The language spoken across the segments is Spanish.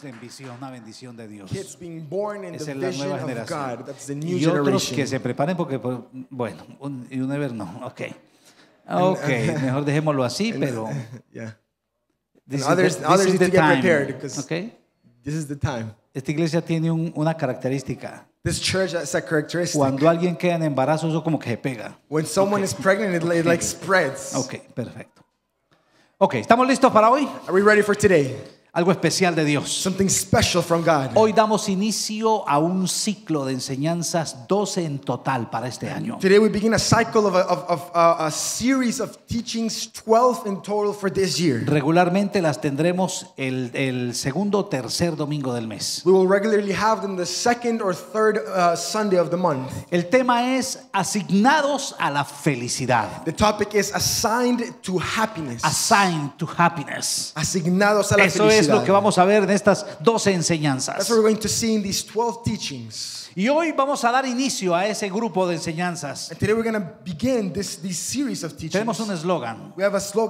llenos de una bendición de Dios. Kids being born in Esa the es la nueva generación. That's the new y otros generation. que se preparen porque, pues, bueno, un, you never no, Ok. Ok, uh, mejor dejémoslo así, pero. yeah. This is the- others- to time. prepared, because- This is the time. Esta iglesia tiene un- una característica. This church has a characteristic. Cuando alguien queda en embarazo, eso como que se pega. when someone is pregnant, it, it like spreads. Ok, perfecto. Ok, ¿estamos listos para hoy? Are we ready for today? algo especial de Dios. Something special from God. Hoy damos inicio a un ciclo de enseñanzas 12 en total para este año. Today we begin a cycle of a, of, of a, uh, a series of teachings 12 in total for this year. Regularmente las tendremos el, el segundo o tercer domingo del mes. We will regularly have them the second or third uh, Sunday of the month. El tema es asignados a la felicidad. The topic is assigned to happiness. Assigned to happiness. Asignados a la Eso felicidad es lo que vamos a ver en estas 12 enseñanzas. Y hoy vamos a dar inicio a ese grupo de enseñanzas. Tenemos un eslogan. A,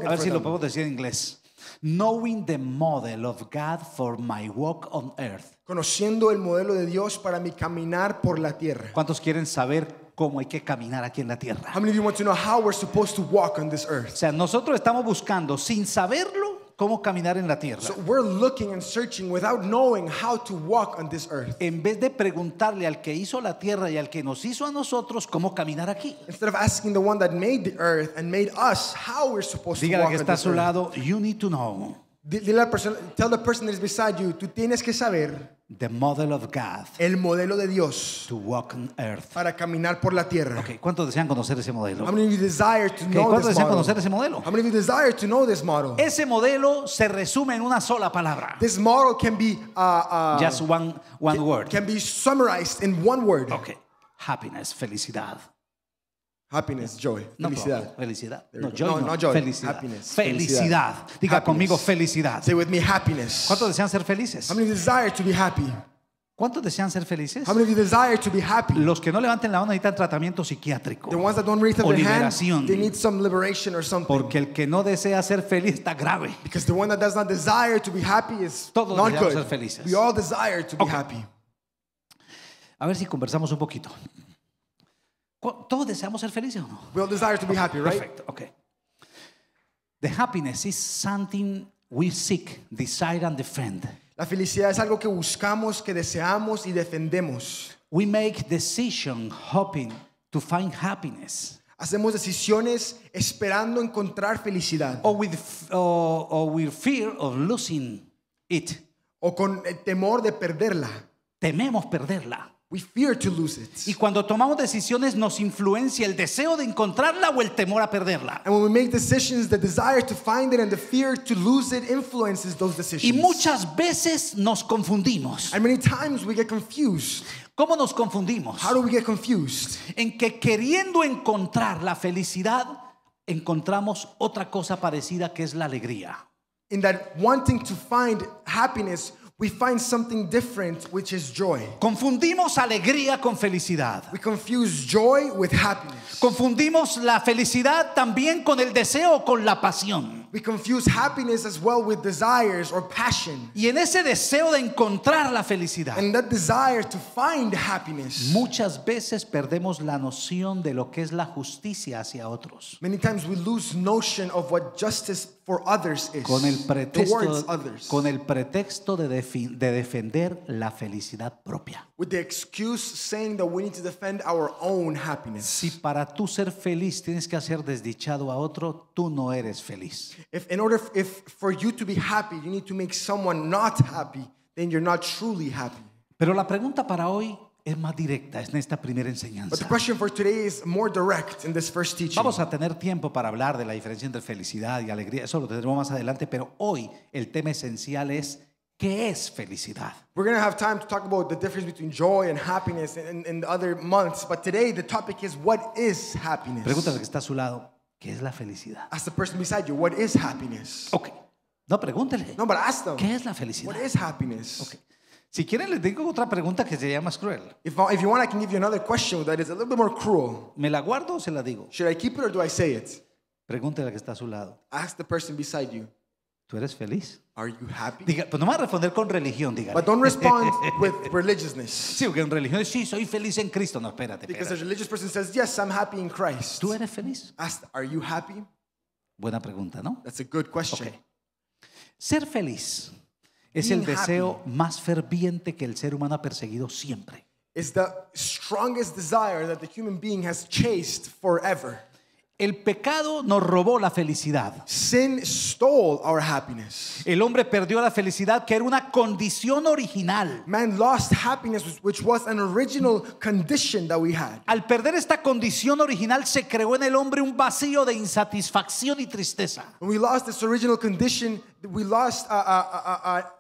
ver si lo podemos decir en inglés. Knowing the model of God for my walk on earth. Conociendo el modelo de Dios para mi caminar por la tierra. ¿Cuántos quieren saber cómo hay que caminar aquí en la tierra. O sea, nosotros estamos buscando sin saberlo cómo caminar en la tierra. En vez de preguntarle al que hizo la tierra y al que nos hizo a nosotros cómo caminar aquí. Instead Diga que está a su lado, you need to know. Dile a la persona, tell the person that is beside you, tú tienes que saber the model of God el modelo de Dios to walk on earth. para caminar por la tierra. Okay, ¿cuántos desean conocer ese modelo? How many of you desire to know ¿Cuántos desean model? conocer ese modelo? How many of you desire to know this model? Ese modelo se resume en una sola palabra. This model can be uh, uh, just one one can, word. Can be summarized in one word. Okay. Happiness, felicidad. Happiness, joy. No felicidad. felicidad. No, joy, no, no, no, joy. Felicidad. Happiness. Felicidad. felicidad. Diga happiness. conmigo felicidad. Say with me happiness. ¿Cuántos desean ser felices? How many desire to be happy? ¿Cuántos desean ser felices? How many desire to be happy? Los que no levanten la mano necesitan tratamiento psiquiátrico. The ones that don't raise o liberación. Hand, they need some liberation or something. Porque el que no desea ser feliz está grave. Because the one that does not desire to be happy is Todos not good. ser felices. We all desire to okay. be happy. A ver si conversamos un poquito. Todos deseamos ser felices o no? We all desire to be happy, right? Perfect. okay. The happiness is something we seek, desire and defend. La felicidad es algo que buscamos, que deseamos y defendemos. We make decisions hoping to find happiness. Hacemos decisiones esperando encontrar felicidad. Or with, or, or with fear of losing it. O con el eh, temor de perderla. Tememos perderla. Y cuando tomamos decisiones nos influencia el deseo de encontrarla o el temor a perderla. Y muchas veces nos confundimos. And ¿Cómo nos confundimos? En que queriendo encontrar la felicidad, encontramos otra cosa parecida que es la alegría. In that wanting to find happiness, We find something different, which is joy. Confundimos alegría con felicidad. We confuse joy with happiness. Confundimos la felicidad también con el deseo, con la pasión. We confuse happiness as well with desires or passion. Y en ese deseo de encontrar la felicidad, And that desire to find happiness. muchas veces perdemos la noción de lo que es la justicia hacia otros. Many times we lose notion of what justice for others is, con el pretexto, others. Con el pretexto de, de, defender la felicidad propia. With the excuse saying that we need to defend our own happiness. Si para tú ser feliz tienes que hacer desdichado a otro, tú no eres feliz. If in order if for you to be happy, you need to make someone not happy, then you're not truly happy. Pero la pregunta para hoy es más directa es en esta primera enseñanza. Vamos a tener tiempo para hablar de la diferencia entre felicidad y alegría, eso lo tendremos más adelante, pero hoy el tema esencial es ¿Qué es felicidad? We're going to have que está a su lado, ¿qué es la felicidad? Ask the person beside you, what is happiness? No, pregúntele. ask ¿Qué es la felicidad? What is happiness? Si quieren les digo otra pregunta que sería más cruel. If, you want, I can give you another question that is a little bit more cruel. ¿Me la guardo o se la digo? Should I keep it or do I say it? Pregúntale a la que está a su lado. Ask the person beside you. ¿Tú eres feliz? Are you happy? Diga, pues no me va a responder con religión, diga. But don't respond with religiousness. Sí, porque en religión sí, soy feliz en Cristo. No, espérate. Because a religious person says, yes, I'm happy in Christ. ¿Tú eres feliz? Ask, are you happy? Buena pregunta, ¿no? That's a good question. Ser feliz es el deseo más ferviente que el ser humano ha perseguido siempre. Is the strongest desire that the human being has chased forever. El pecado nos robó la felicidad. Sin stole our happiness. El hombre perdió la felicidad que era una condición original. Man lost happiness which was an original condition that we had. Al perder esta condición original se creó en el hombre un vacío de insatisfacción y tristeza. When we lost this original condition, we lost a, a, a,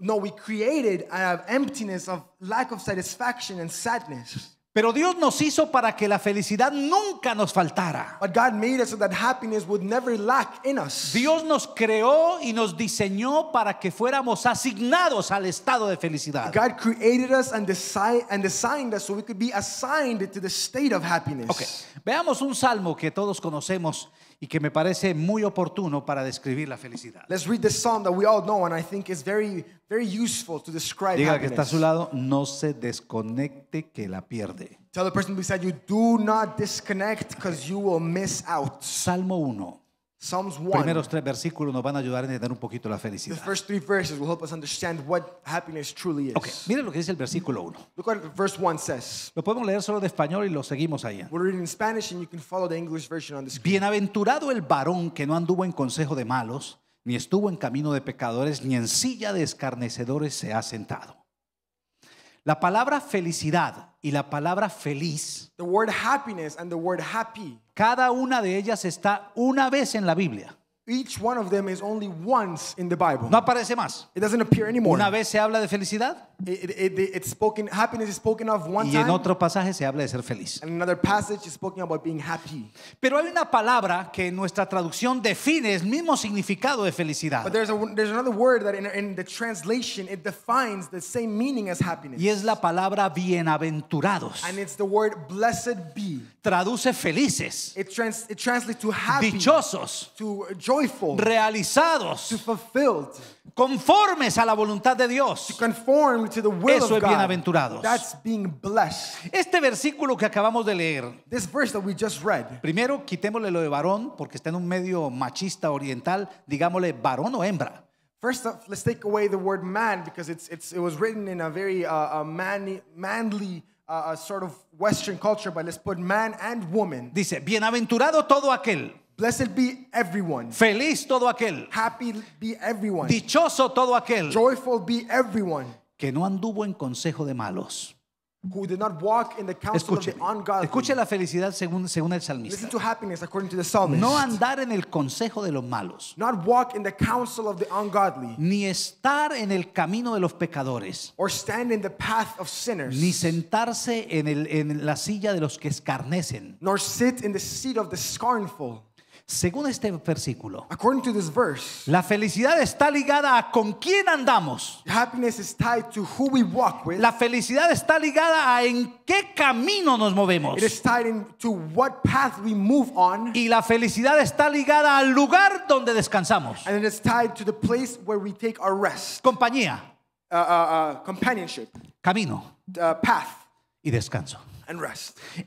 no, we created out emptiness, of lack of satisfaction and sadness. Pero Dios nos hizo para que la felicidad nunca nos faltara. But God made us so that happiness would never lack in us. Dios nos creó y nos diseñó para que fuéramos asignados al estado de felicidad. God created us and, desi and designed us so we could be assigned to the state of happiness. Okay. Veamos un salmo que todos conocemos y que me parece muy oportuno para describir la felicidad. Let's read the psalm that we all know and I think is very very useful to describe Diga que está a su lado, no se desconecte que la pierde. Tell the person beside you do not disconnect because you will miss out. Salmo 1. Los Primeros tres versículos nos van a ayudar a entender un poquito la felicidad. The first Okay, lo que dice el versículo 1. says. Lo podemos leer solo de español y lo seguimos ahí Bienaventurado el varón que no anduvo en consejo de malos, ni estuvo en camino de pecadores, ni en silla de escarnecedores se ha sentado. La palabra felicidad y la palabra feliz. The word happiness and the word happy. Cada una de ellas está una vez en la Biblia. Each one of them is only once in the Bible. No aparece más. It doesn't appear anymore. Una vez se habla de felicidad y en otro pasaje se habla de ser feliz. Pero hay una palabra que en nuestra traducción define el mismo significado de felicidad. Y es la palabra bienaventurados. Traduce felices. Dichosos. Realizados. Conformes a la voluntad de Dios. To to the will Eso es bienaventurados. That's being blessed. Este versículo que acabamos de leer. This verse that we just read. Primero, quitémosle lo de varón porque está en un medio machista oriental, digámosle varón o hembra. First off, let's take away the word man because it's, it's, it was written in a very uh, a uh, man, manly uh, uh, sort of Western culture, but let's put man and woman. Dice, bienaventurado todo aquel. Blessed be everyone. Feliz todo aquel. Happy be everyone. Dichoso todo aquel. Joyful be everyone que no anduvo en consejo de malos. Who did not walk in the counsel escuche, of the ungodly. escuche la felicidad según, según el salmista. To happiness according to the psalmist. No andar en el consejo de los malos. Not walk in the counsel of the ungodly. Ni estar en el camino de los pecadores. Or stand in the path of sinners. Ni sentarse en, el, en la silla de los que escarnecen. Nor sit in the seat of the scornful. Según este versículo, la felicidad está ligada a con quién andamos. La felicidad está ligada a en qué camino nos movemos. Y la felicidad está ligada al lugar donde descansamos. Compañía. Camino. Y descanso.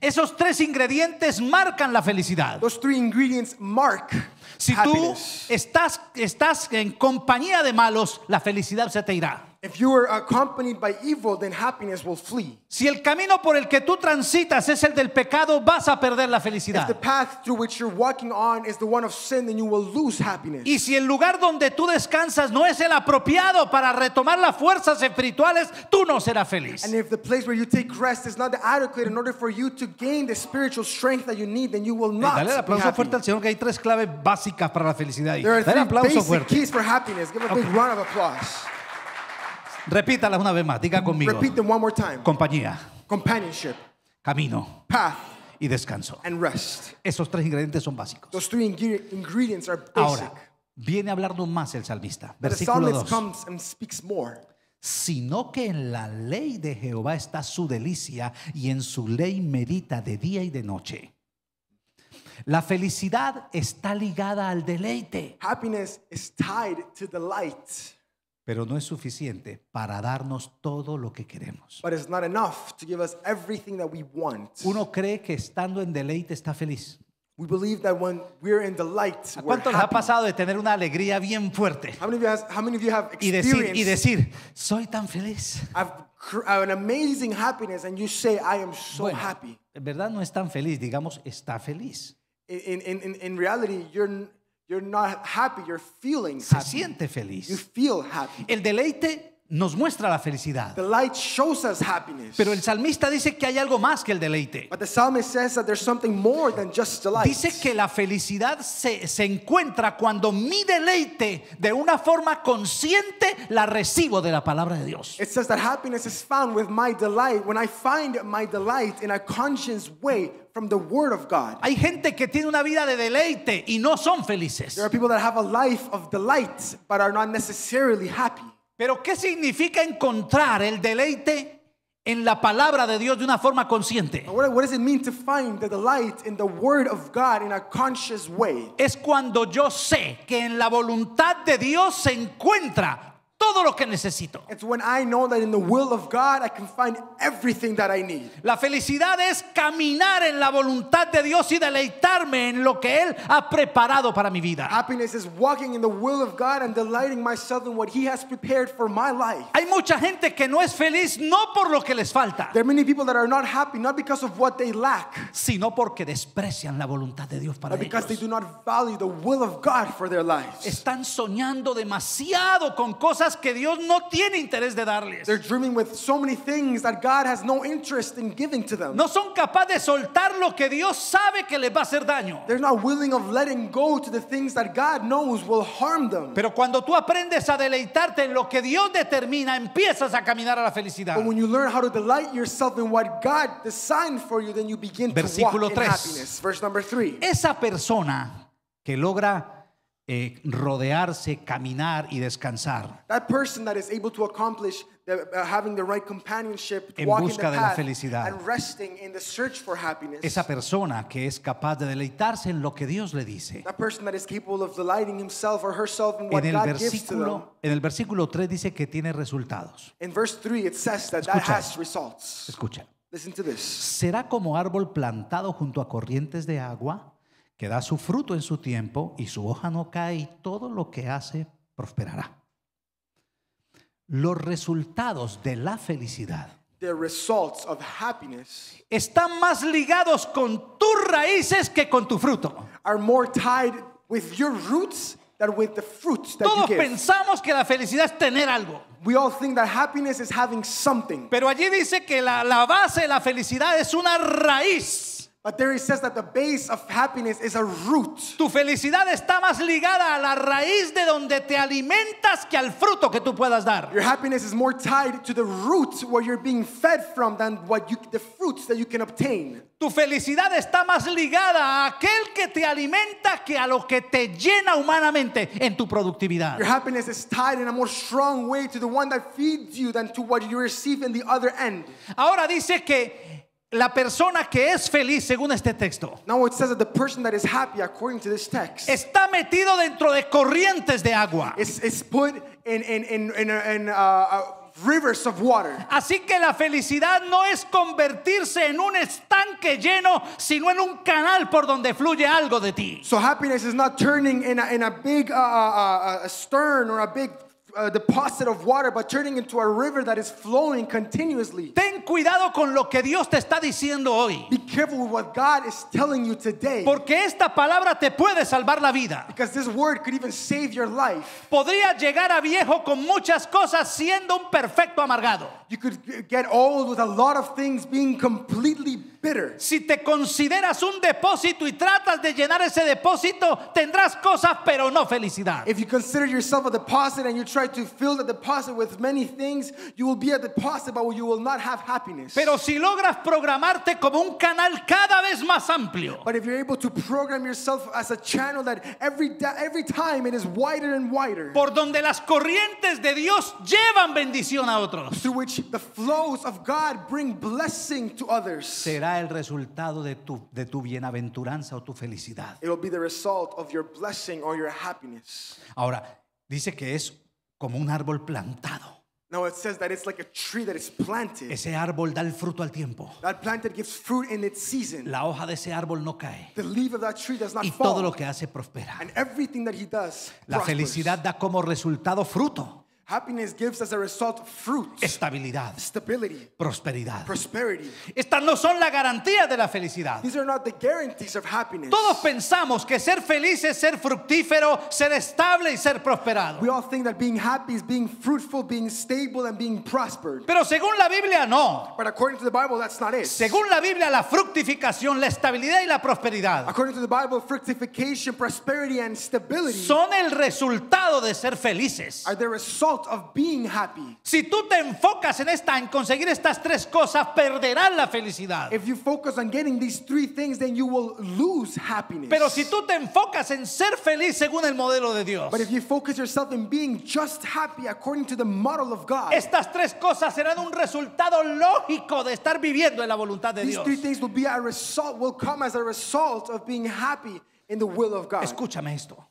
Esos tres ingredientes marcan la felicidad. Those three ingredients mark si tú estás, estás en compañía de malos, la felicidad se te irá. If you are accompanied by evil, then happiness will flee. Si el camino por el que tú transitas es el del pecado, vas a perder la felicidad. the path through which you're walking on is the one of sin, you will lose happiness. Y si el lugar donde tú descansas no es el apropiado para retomar las fuerzas espirituales, tú no serás feliz. And if the place where you take rest is not adequate in order for you to gain the spiritual strength that you need, then you will not. fuerte al Señor que hay tres claves básicas para la felicidad. Repítala una vez más, diga mm, conmigo. Compañía, camino y descanso. Esos tres ingredientes son básicos. Ahora, viene a hablarnos más el salmista. Versículo 2. Sino que en la ley de Jehová está su delicia y en su ley medita de día y de noche. La felicidad está ligada al deleite. Happiness is tied to pero no es suficiente para darnos todo lo que queremos. But it's not enough to give us everything that we want. Uno cree que estando en deleite está feliz. We believe that when we're in delight, ¿A we're cuánto les ha pasado de tener una alegría bien fuerte How many of you has, how many of you have y decir, experienced y decir, soy tan feliz? I've cr- an amazing happiness and you say I am so Bueno. happy? En verdad no es tan feliz, digamos, está feliz. In, in, in, in reality, you're You're not happy, you're feeling Se happy. siente feliz. You feel happy. El deleite nos muestra la felicidad. The light shows us happiness. Pero el salmista dice que hay algo más que el deleite. But the psalmist says that there's something more than just delight. Dice que la felicidad se, se encuentra cuando mi deleite de una forma consciente la recibo de la palabra de Dios. It says that happiness is found with my delight when I find my delight in a conscious way from the word of God. Hay gente que tiene una vida de deleite y no son felices. There are people that have a life of delight but are not necessarily happy. Pero ¿qué significa encontrar el deleite en la palabra de Dios de una forma consciente? What does it mean to find the delight in the word of God in a conscious way? Es cuando yo sé que en la voluntad de Dios se encuentra todo lo que necesito. It's when I know that in the will of God I can find everything that I need. La felicidad es caminar en la voluntad de Dios y deleitarme en lo que él ha preparado para mi vida. Happiness is walking in the will of God and delighting myself in what he has prepared for my life. Hay mucha gente que no es feliz no por lo que les falta. There are many people that are not happy not because of what they lack, sino porque desprecian la voluntad de Dios para ellos. because they do not value the will of God for their lives. Están soñando demasiado con cosas que Dios no tiene interés de darles. They're dreaming with so many things that God has no interest in giving to them. No son capaces de soltar lo que Dios sabe que les va a hacer daño. They're not willing of letting go to the things that God knows will harm them. Pero cuando tú aprendes a deleitarte en lo que Dios determina, empiezas a caminar a la felicidad. But when you learn how to delight yourself in what God designed for you, then you begin to walk 3. in happiness. Verse number 3. Esa persona que logra eh, rodearse, caminar y descansar. That person that is able to accomplish the, uh, having the right companionship, En walking busca the de la felicidad. and resting in the search for happiness. Esa persona que es capaz de deleitarse en lo que Dios le dice. That person that is capable of delighting himself or herself in what En el God gives to them. en el versículo 3 dice que tiene resultados. In verse 3, it says that that has results. Escucha. Listen to this. ¿Será como árbol plantado junto a corrientes de agua que da su fruto en su tiempo y su hoja no cae y todo lo que hace prosperará. Los resultados de la felicidad están más ligados con tus raíces que con tu fruto. Todos pensamos que la felicidad es tener algo. Pero allí dice que la, la base de la felicidad es una raíz. But there he says that the base of happiness is a root. Tu felicidad está más ligada a la raíz de donde te alimentas que al fruto que tú puedas dar. Your happiness is more tied to the root where you're being fed from than what you, the fruits that you can obtain. Tu felicidad está más ligada a aquel que te alimenta que a lo que te llena humanamente en tu productividad. Your happiness is tied in a more strong way to the one that feeds you than to what you receive in the other end. Ahora dice que La persona que es feliz según este texto. Está metido dentro de corrientes de agua. rivers Así que la felicidad no es convertirse en un estanque lleno, sino en un canal por donde fluye algo de ti. So happiness is not turning in a, in a big uh, uh, uh, stern or a big a uh, deposit of water, but turning into a river that is flowing continuously. Ten cuidado con lo que Dios te está diciendo hoy. Be careful with what God is telling you today. Porque esta palabra te puede salvar la vida. Because this word could even save your life. Podría llegar a viejo con muchas cosas siendo un perfecto amargado. You could get old with a lot of things being completely bitter. Si te consideras un depósito y tratas de llenar ese depósito, tendrás cosas pero no felicidad. If you consider yourself a deposit and you try try to fill the deposit with many things, you will be a deposit, but you will not have happiness. Pero si logras programarte como un canal cada vez más amplio, But if you're able to program yourself as a channel that every every time it is wider and wider, por donde las corrientes de Dios llevan bendición a otros, through which the flows of God bring blessing to others, será el resultado de tu, de tu bienaventuranza o tu felicidad. it will be the result of your blessing or your happiness. Ahora, dice que es como un árbol plantado. Now it says that it's like a tree that is planted. Ese árbol da el fruto al tiempo. That planted gives fruit in its season. La hoja de ese árbol no cae. The leaf of that tree does not y fall. todo lo que hace prospera. And everything that he does La prospers. felicidad da como resultado fruto. Happiness gives as a result fruit. Estabilidad. Stability. Prosperidad. Prosperity. Estas no son la garantía de la felicidad. These are not the guarantees of happiness. Todos pensamos que ser feliz es ser fructífero, ser estable y ser prosperado. We all think that being happy is being fruitful, being stable and being prospered. Pero según la Biblia no. But according to the Bible that's not it. Según la Biblia la fructificación, la estabilidad y la prosperidad. According to the Bible fructification, prosperity and stability son el resultado de ser felices. Are the result thought of being happy. Si tú te enfocas en esta en conseguir estas tres cosas, perderás la felicidad. If you focus on getting these three things, then you will lose happiness. Pero si tú te enfocas en ser feliz según el modelo de Dios. But if you focus yourself in being just happy according to the model of God. Estas tres cosas serán un resultado lógico de estar viviendo en la voluntad de these Dios. These three things will be a result will come as a result of being happy in the will of God. Escúchame esto.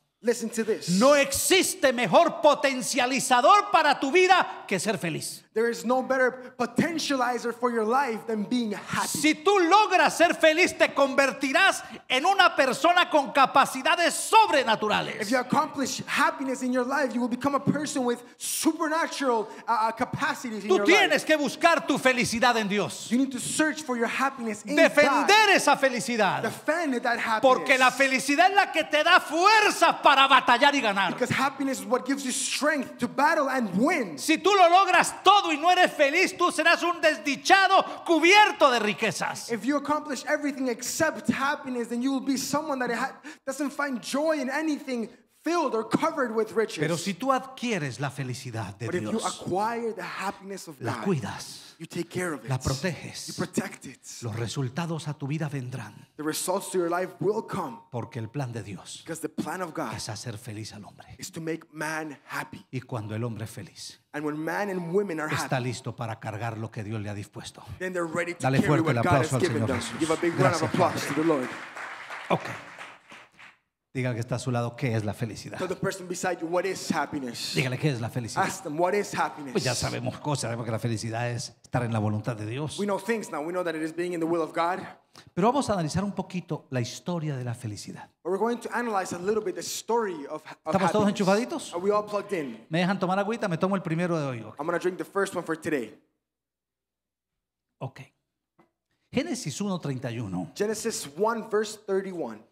No existe mejor potencializador para tu vida que ser feliz. There is no better potentializer for your life than being happy. Si tú logras ser feliz, te convertirás en una persona con capacidades sobrenaturales. If you accomplish happiness in your life, you will become a person with supernatural uh, uh capacities in Tú your tienes life. que buscar tu felicidad en Dios. You need to search for your happiness in Defender God. esa felicidad. Defend that happiness. Porque la felicidad es la que te da fuerza para batallar y ganar. Because happiness is what gives you strength to battle and win. Si tú lo logras todo y no eres feliz, tú serás un desdichado cubierto de riquezas. If you accomplish everything except happiness, then you will be someone that doesn't find joy in anything filled or covered with riches. Pero si tú adquieres la felicidad de Dios, if you acquire the happiness of la God, cuidas, you take care of it, la proteges, you protect it. los resultados a tu vida vendrán. The results to your life will come. Porque el plan de Dios Because the plan of God es hacer feliz al hombre. Is to make man happy. Y cuando el hombre es feliz, and when man and women are está happy, listo para cargar lo que Dios le ha dispuesto. Then they're ready to Dale carry fuerte el aplauso al Señor Jesús. Give a big Gracias, round of applause to the Lord. Okay. Dígale que está a su lado qué es la felicidad. Tell the person beside you what is happiness. Dígale qué es la felicidad. Ask them what is happiness. Pues ya sabemos cosas, sabemos que la felicidad es estar en la voluntad de Dios. Pero vamos a analizar un poquito la historia de la felicidad. ¿Estamos todos enchufaditos? Are we all plugged in? ¿Me dejan tomar agüita? Me tomo el primero de hoy. I'm going to drink the first one for today. Ok. Génesis 1:31. Genesis 1 verse 31.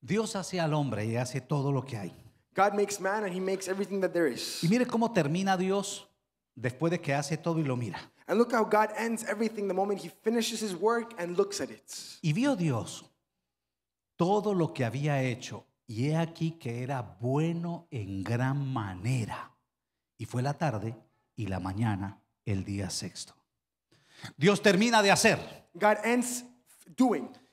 Dios hace al hombre y hace todo lo que hay. God makes man and he makes everything that there is. Y mire cómo termina Dios después de que hace todo y lo mira. And look how God ends the moment he finishes his work and looks at it. Y vio Dios todo lo que había hecho y he aquí que era bueno en gran manera. Y fue la tarde y la mañana el día sexto. Dios termina de hacer. God ends doing.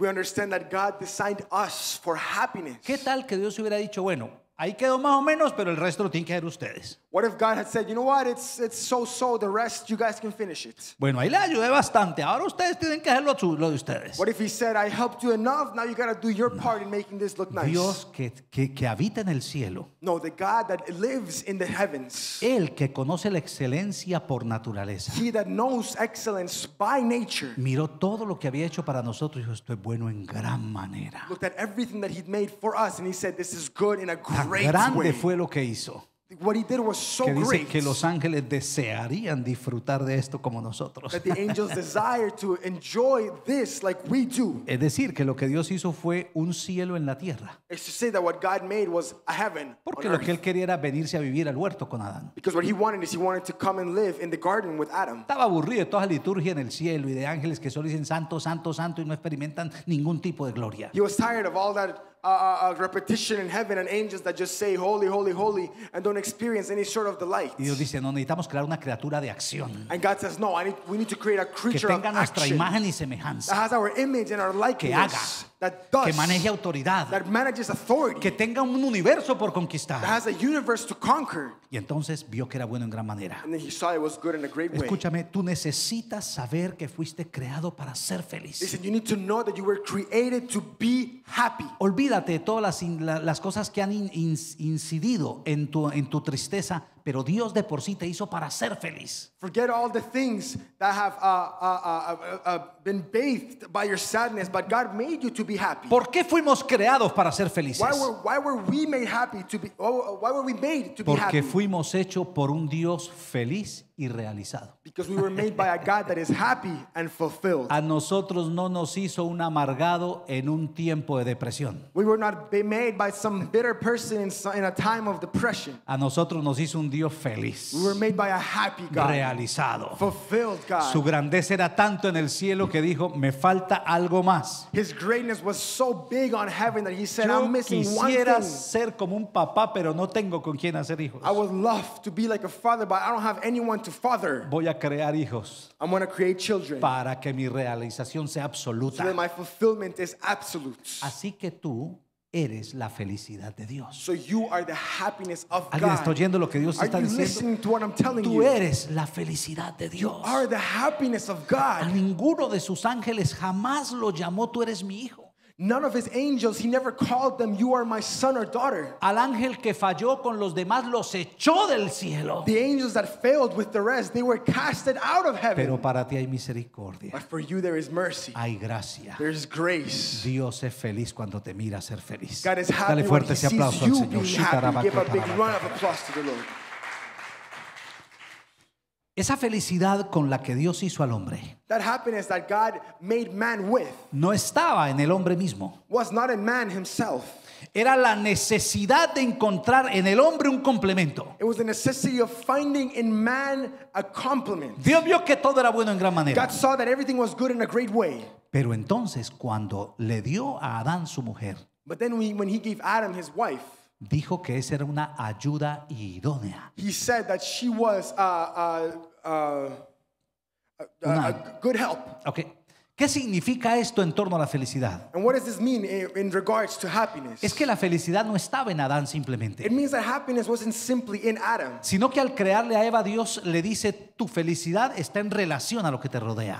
We understand that God designed us for happiness. ¿Qué tal que Dios hubiera dicho, bueno, Ahí quedó más o menos, pero el resto lo tienen que hacer ustedes. What if God had said, you know what, it's, it's so so, the rest you guys can finish it? Bueno, ahí le ayudé bastante. Ahora ustedes tienen que hacerlo lo de ustedes. What if he said, I helped you enough, now you gotta do your part in making this look nice? Dios que, que, que habita en el cielo. No, the God that lives in the heavens. El que conoce la excelencia por naturaleza. He that knows excellence by nature. Miró todo lo que había hecho para nosotros y dijo, esto es bueno en gran manera. Looked at everything that he'd made for us and he said, this is good in a great Grande fue lo que hizo. que dice que los ángeles desearían disfrutar de esto como nosotros. es decir, que lo que Dios hizo fue un cielo en la tierra. Porque lo que él quería era venirse a vivir al huerto con Adán. Estaba aburrido de toda la liturgia en el cielo y de ángeles que solo dicen santo, santo, santo y no experimentan ningún tipo de gloria. was tired a, a repetition in heaven and angels that just say holy, holy, holy and don't experience any sort of delight. Y Dios dice, no necesitamos crear una criatura de acción. And God says, no, I need, we need to create a creature que tenga nuestra action imagen y semejanza. that has our image and our likeness. Que haga. That does, que maneje autoridad. That manages authority. Que tenga un universo por conquistar. That has a universe to conquer. Y entonces vio que era bueno en gran manera. And then he saw it was good in a great way. Escúchame, tú necesitas saber que fuiste creado para ser feliz. Listen, you need to know that you were created to be happy. olvídate de todas las, las cosas que han incidido en tu, en tu tristeza pero Dios de por sí te hizo para ser feliz. Forget all the things that have uh uh, uh, uh, uh, been bathed by your sadness, but God made you to be happy. ¿Por qué fuimos creados para ser felices? Why were, why were we made happy to be? Oh, oh, why were we made to be happy? Porque fuimos hechos por un Dios feliz y realizado. Because we were made by a God that is happy and fulfilled. A nosotros no nos hizo un amargado en un tiempo de depresión. We were not made by some bitter person in a time of depression. A nosotros nos hizo un Dios feliz. realizado. Su grandeza era tanto en el cielo que dijo, me falta algo más. Yo quisiera ser como un papá, pero no tengo con quién hacer hijos. Voy a crear hijos. Para que mi realización sea absoluta. Así que tú Eres la felicidad de Dios. So you are the happiness of ¿Alguien está oyendo lo que Dios está diciendo? Tú eres la felicidad de Dios. are the happiness of God. A ninguno de sus ángeles jamás lo llamó tú eres mi hijo. None of his angels, he never called them, you are my son or daughter. Al ángel que falló con los demás los echó del cielo. The angels that failed with the rest, they were casted out of heaven. Pero para ti hay misericordia. But for you there is mercy. Hay gracia. There is grace. Dios es feliz cuando te mira ser feliz. God is happy Dale fuerte when he ese aplauso al Señor. happy. Give a big round of applause to the Lord. Esa felicidad con la que Dios hizo al hombre no estaba en el hombre mismo. Era la necesidad de encontrar en el hombre un complemento. Dios vio que todo era bueno en gran manera. Pero entonces cuando le dio a Adán su mujer, dijo que esa era una ayuda idónea. he uh, uh, uh, good help. Okay. ¿Qué significa esto en torno a la felicidad? Es que la felicidad no estaba en Adán simplemente. Sino que al crearle a Eva Dios le dice tu felicidad está en relación a lo que te rodea.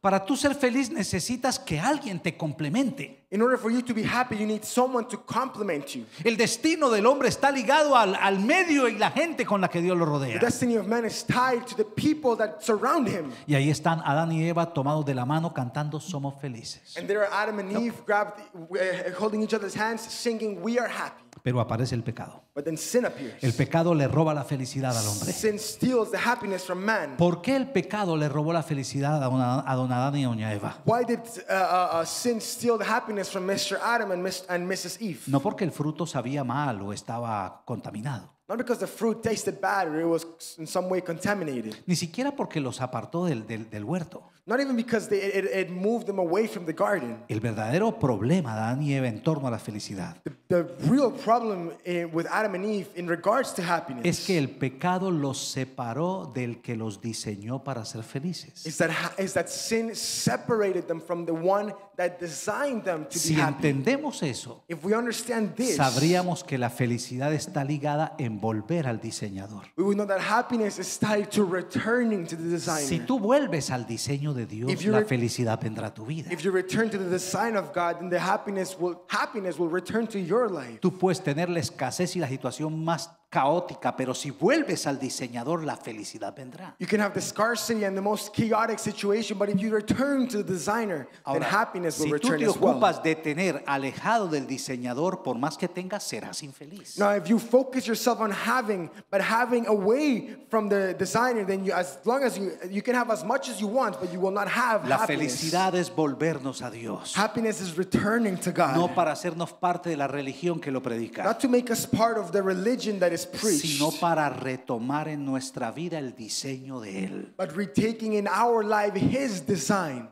Para tú ser feliz necesitas que alguien te complemente. El destino del hombre está ligado al, medio y la gente con la que Dios lo rodea. The destiny of man is tied to people that surround him. Y ahí están Adán y Eva tomados de la mano cantando Somos felices. And there are Adam and Eve grabbed, eh, holding each other's hands, singing We are happy. Pero aparece el pecado. But then sin appears. El pecado le roba la felicidad al hombre. Sin steals the happiness from man. ¿Por qué el pecado le robó la felicidad a, una, a don Adán y a doña Eva? Why did uh, uh, uh sin steal the happiness from Mr. Adam and, Mr. and Mrs. Eve? No porque el fruto sabía mal o estaba contaminado. Not because the fruit tasted bad or it was in some way contaminated. Ni siquiera porque los apartó del, del, del huerto. Not even because they, it, it moved them away from the garden. El verdadero problema de Adán y Eva en torno a la felicidad The, the real problem eh, with Adam and Eve in regards to happiness es que el pecado los separó del que los diseñó para ser felices. is that is that sin separated them from the one that designed them to Si be happy. entendemos eso, If we understand this, sabríamos que la felicidad está ligada en volver al diseñador. we would know that happiness is tied to returning to the designer. Si tú vuelves al diseño diseño de Dios, la felicidad vendrá a tu vida. If you return to the design of God, then the happiness will happiness will return to your life. Tú puedes tener la escasez y la situación más caótica, pero si vuelves al diseñador, la felicidad vendrá. You can have the scarcity and the most chaotic situation, but if you return to the designer, Ahora, then happiness will si return as well. Si tú te ocupas de tener alejado del diseñador, por más que tengas, serás infeliz. Now, if you focus yourself on having, but having away from the designer, then you, as long as you you can have as much as you want, but you will not have La felicidad es volvernos a Dios, Happiness is returning to God. no para hacernos parte de la religión que lo predica, Not to make us part of the religion that is preached, sino para retomar en nuestra vida el diseño de Él. but retaking in our life His design.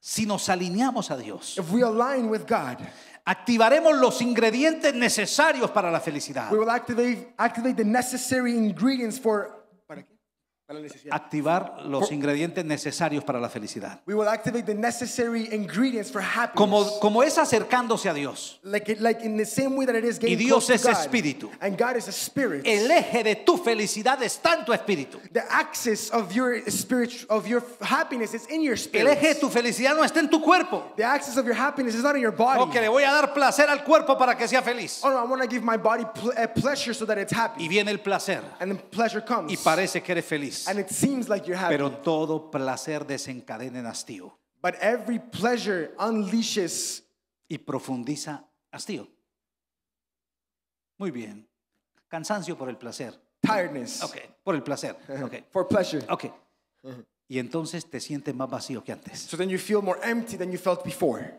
Si nos alineamos a Dios, If we align with God, activaremos los ingredientes necesarios para la felicidad. we will activate, activate the necessary ingredients for Activar los ingredientes necesarios para la felicidad. Como, como es acercándose a Dios. Y Dios es espíritu. El eje de tu felicidad está en tu espíritu. El eje de tu felicidad no está en tu cuerpo. que le voy a dar placer al cuerpo para que sea feliz. Y viene el placer. Y parece que eres feliz. And it seems like you're happy. Pero todo placer desencadena en hastío. But every pleasure unleashes y profundiza hastío. Muy bien. Cansancio por el placer. Tiredness. Okay, por el placer. Okay. For pleasure. Okay. Uh-huh. Y entonces te sientes más vacío que antes. So then you feel more empty than you felt before.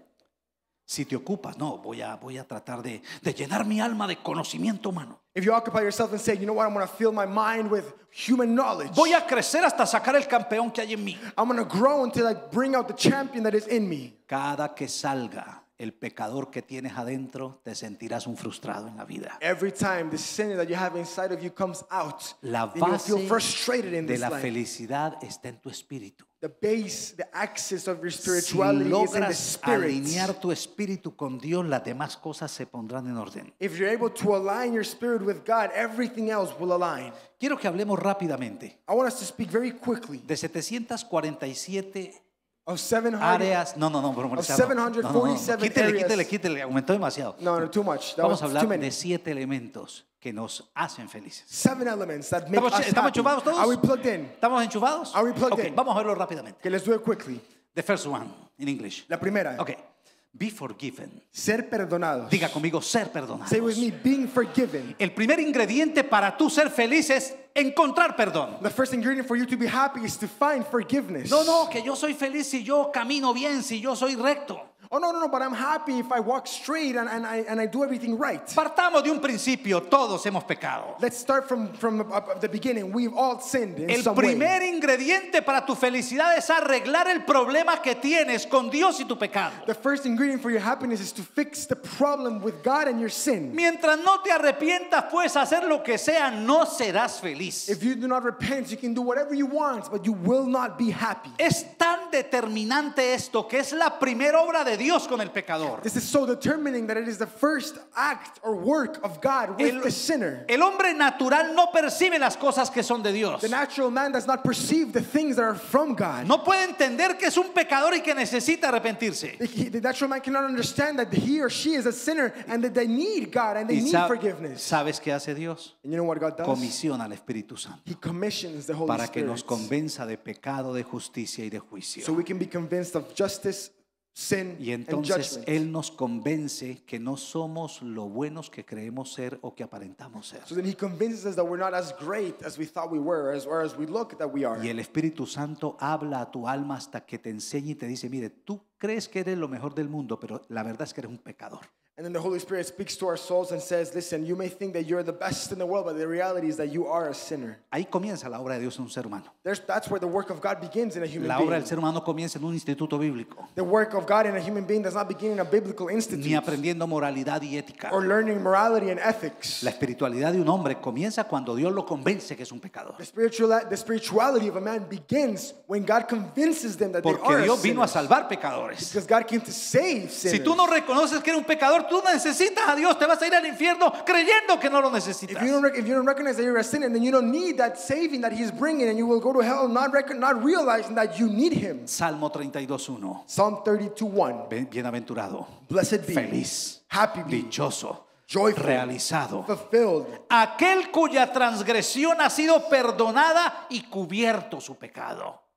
Si te ocupas, no, voy a, voy a tratar de, de llenar mi alma de conocimiento humano. If you occupy yourself and say, you know what, I'm going to fill my mind with human knowledge. Voy a crecer hasta sacar el campeón que hay en mí. I'm going to grow until I bring out the champion that is in me. Cada que salga el pecador que tienes adentro, te sentirás un frustrado en la vida. Every time the sin that you have inside of you comes out, la base feel frustrated in de this la life. felicidad está en tu espíritu. The base, the axis of your spirituality si logras is in the spirit. alinear tu espíritu con Dios, las demás cosas se pondrán en orden. If you're able to align your spirit with God, everything else will align. Quiero que hablemos rápidamente I want us to speak very quickly. de 747 Of 700, áreas, no, no, no, por of 747 no, Quítele, quítele, quítele, aumentó demasiado. No, no, too much. That Vamos a hablar de siete elementos que nos hacen felices. Seven elements that make ¿Estamos, us ¿Estamos happy? enchufados todos? Are we plugged in? ¿Estamos enchufados? Are we plugged okay, in? Vamos a verlo rápidamente. Okay, let's do it quickly. The first one in English. La primera. Okay. Be forgiven. Ser perdonados. Diga conmigo, ser perdonados. Say with me, being forgiven. El primer ingrediente para tú ser feliz es encontrar perdón. The first ingredient for you to be happy is to find forgiveness. No, no, que yo soy feliz si yo camino bien, si yo soy recto. Oh, no, no, no, but I'm happy if I walk straight and, and, I, and I do everything right. Partamos de un principio, todos hemos pecado. Let's start from, from the uh, beginning. We've all sinned in El some primer way. ingrediente para tu felicidad es arreglar el problema que tienes con Dios y tu pecado. The first ingredient for your happiness is to fix the problem with God and your sin. Mientras no te arrepientas, puedes hacer lo que sea, no serás feliz. If you do not repent, you can do whatever you want, but you will not be happy. Es tan determinante esto que es la primera obra de Dios con el pecador. This is so determining that it is the first act or work of God with el, the sinner. El hombre natural no percibe las cosas que son de Dios. The natural man does not perceive the things that are from God. No puede entender que es un pecador y que necesita arrepentirse. The, the natural man cannot understand that he or she is a sinner and that they need God and they need sab forgiveness. ¿Sabes qué hace Dios? And you know what God does? Comisiona al Espíritu Santo. He commissions the Holy para Spirit. que nos convenza de pecado, de justicia y de juicio. So we can be convinced of justice y entonces Él nos convence que no somos lo buenos que creemos ser o que aparentamos ser. Y el Espíritu Santo habla a tu alma hasta que te enseña y te dice, mire, tú crees que eres lo mejor del mundo, pero la verdad es que eres un pecador. And then the Holy Spirit speaks to our souls and says, listen, you may think that you're the best in the world, but the reality is that you are a sinner. Ahí comienza la obra de Dios en un ser humano. There's, that's where the work of God begins in a human La obra being. del ser humano comienza en un instituto bíblico. The work of God in a human being does not begin in a biblical institute Ni aprendiendo moralidad y ética. or learning morality and ethics. La espiritualidad de un hombre comienza cuando Dios lo convence que es un pecador. The, spiritual, the spirituality of a man begins when God convinces them that they Porque are Dios vino a salvar pecadores. Because God came to save sinners. Si tú no reconoces que eres un pecador, tú necesitas a Dios, te vas a ir al infierno creyendo que no lo necesitas. If you don't, if you don't recognize that you're a sinner, then you don't need that saving that He's bringing, and you will go to hell not, not realizing that you need Him. Salmo 32:1. Psalm 32:1. Bienaventurado. Blessed be. Feliz. Happy be. Dichoso. Joyful, realizado. Fulfilled. Aquel cuya transgresión ha sido perdonada y cubierto su pecado.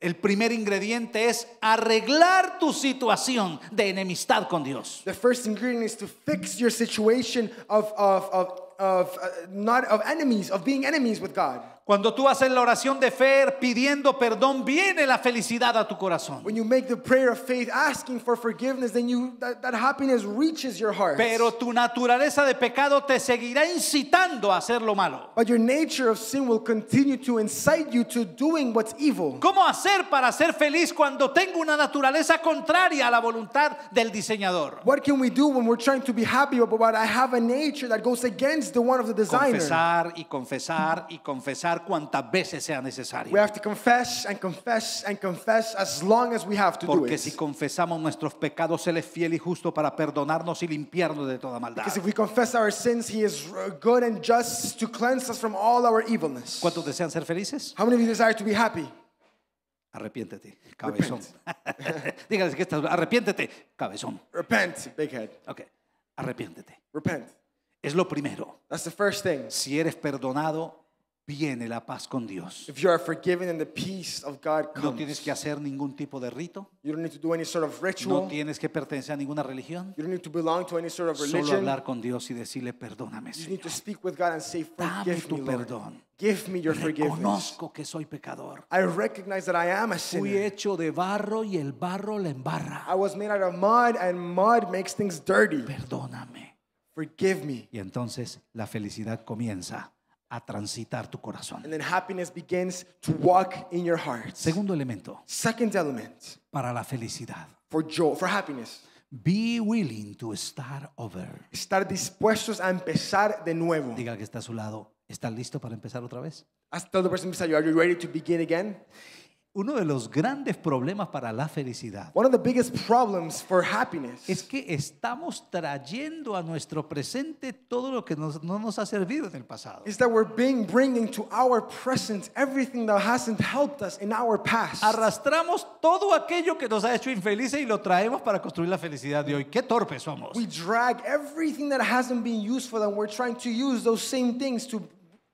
El primer ingrediente es arreglar tu situación de enemistad con Dios. The first ingredient is to fix your situation of, of, of, of uh, not of enemies, of being enemies with God. Cuando tú haces la oración de fe pidiendo perdón, viene la felicidad a tu corazón. When you make the prayer of faith asking for forgiveness, then you that, that happiness reaches your heart. Pero tu naturaleza de pecado te seguirá incitando a hacer lo malo. But your nature of sin will continue to incite you to doing what's evil. ¿Cómo hacer para ser feliz cuando tengo una naturaleza contraria a la voluntad del diseñador? What can we do when we're trying to be happy but I have a nature that goes against the one of the designer? Confesar y confesar y confesar confesar cuantas veces sea necesario. We have to confess and confess and confess as long as we have to Porque do it. si confesamos nuestros pecados, él es fiel y justo para perdonarnos y limpiarnos de toda maldad. Because if we confess our sins, he is good and just to cleanse us from all our evilness. ¿Cuántos desean ser felices? How many of you desire to be happy? Arrepiéntete, cabezón. Dígales que estás. Arrepiéntete, cabezón. Repent, big head. Okay. Arrepiéntete. Repent. Es lo primero. That's the first thing. Si eres perdonado, viene la paz con Dios. no tienes que hacer ningún tipo de rito. No tienes que pertenecer a ninguna religión. Solo hablar con Dios y decirle perdóname, Señor. Dame tu perdón. Reconozco que soy pecador. Fui hecho de barro y el barro le embarra. Perdóname. Y entonces la felicidad comienza a transitar tu corazón. And then happiness begins to walk in your heart. Segundo elemento. Second element. Para la felicidad. For joy, for happiness. Be willing to start over. Estar dispuestos a empezar de nuevo. Diga que está a su lado. está listo para empezar otra vez? Ask the person beside you, are you ready to begin again? Uno de los grandes problemas para la felicidad One of the biggest problems for happiness es que estamos trayendo a nuestro presente todo lo que no nos ha servido en el pasado. Arrastramos todo aquello que nos ha hecho infelices y lo traemos para construir la felicidad de hoy. Qué torpes somos. We drag everything that hasn't been useful and we're trying to use those same things to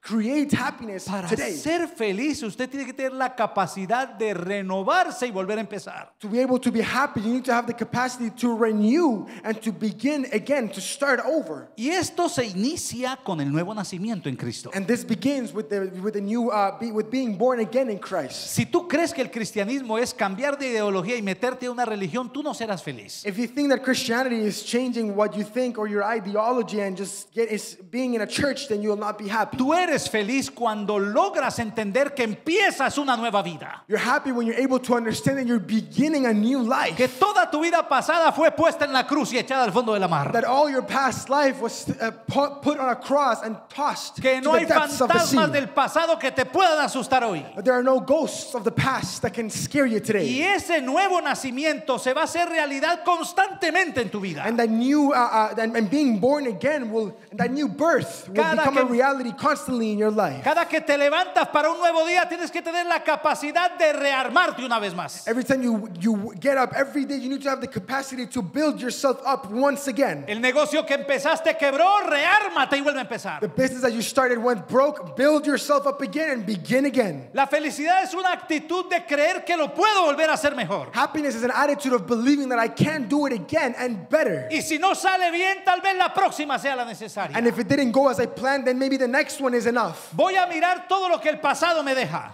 create happiness Para today. ser feliz, usted tiene que tener la capacidad de renovarse y volver a empezar. To be able to be happy, you need to have the capacity to renew and to begin again, to start over. Y esto se inicia con el nuevo nacimiento en Cristo. And this begins with the, with the new uh, be, with being born again in Christ. Si tú crees que el cristianismo es cambiar de ideología y meterte en una religión, tú no serás feliz. If you think that Christianity is changing what you think or your ideology and just get is being in a church, then you will not be happy. Tú eres eres feliz cuando logras entender que empiezas una nueva vida. You're happy when you're able to understand that you're beginning a new life. Que toda tu vida pasada fue puesta en la cruz y echada al fondo de la mar. That all your past life was uh, put on a cross and tossed que no to hay the depths fantasmas of the sea. del pasado que te puedan asustar hoy. But there are no ghosts of the past that can scare you today. Y ese nuevo nacimiento se va a hacer realidad constantemente en tu vida. And that new uh, uh, and, being born again will that new birth will Cada become a reality constantly constantly in your life. Cada que te levantas para un nuevo día, tienes que tener la capacidad de rearmarte una vez más. Every time you, you get up, every day you need to have the capacity to build yourself up once again. El negocio que empezaste quebró, reármate y vuelve a empezar. The business that you started went broke, build yourself up again and begin again. La felicidad es una actitud de creer que lo puedo volver a hacer mejor. Happiness is an attitude of believing that I can do it again and better. Y si no sale bien, tal vez la próxima sea la necesaria. And if it didn't go as I planned, then maybe the next one is Voy a mirar todo lo que el pasado me deja.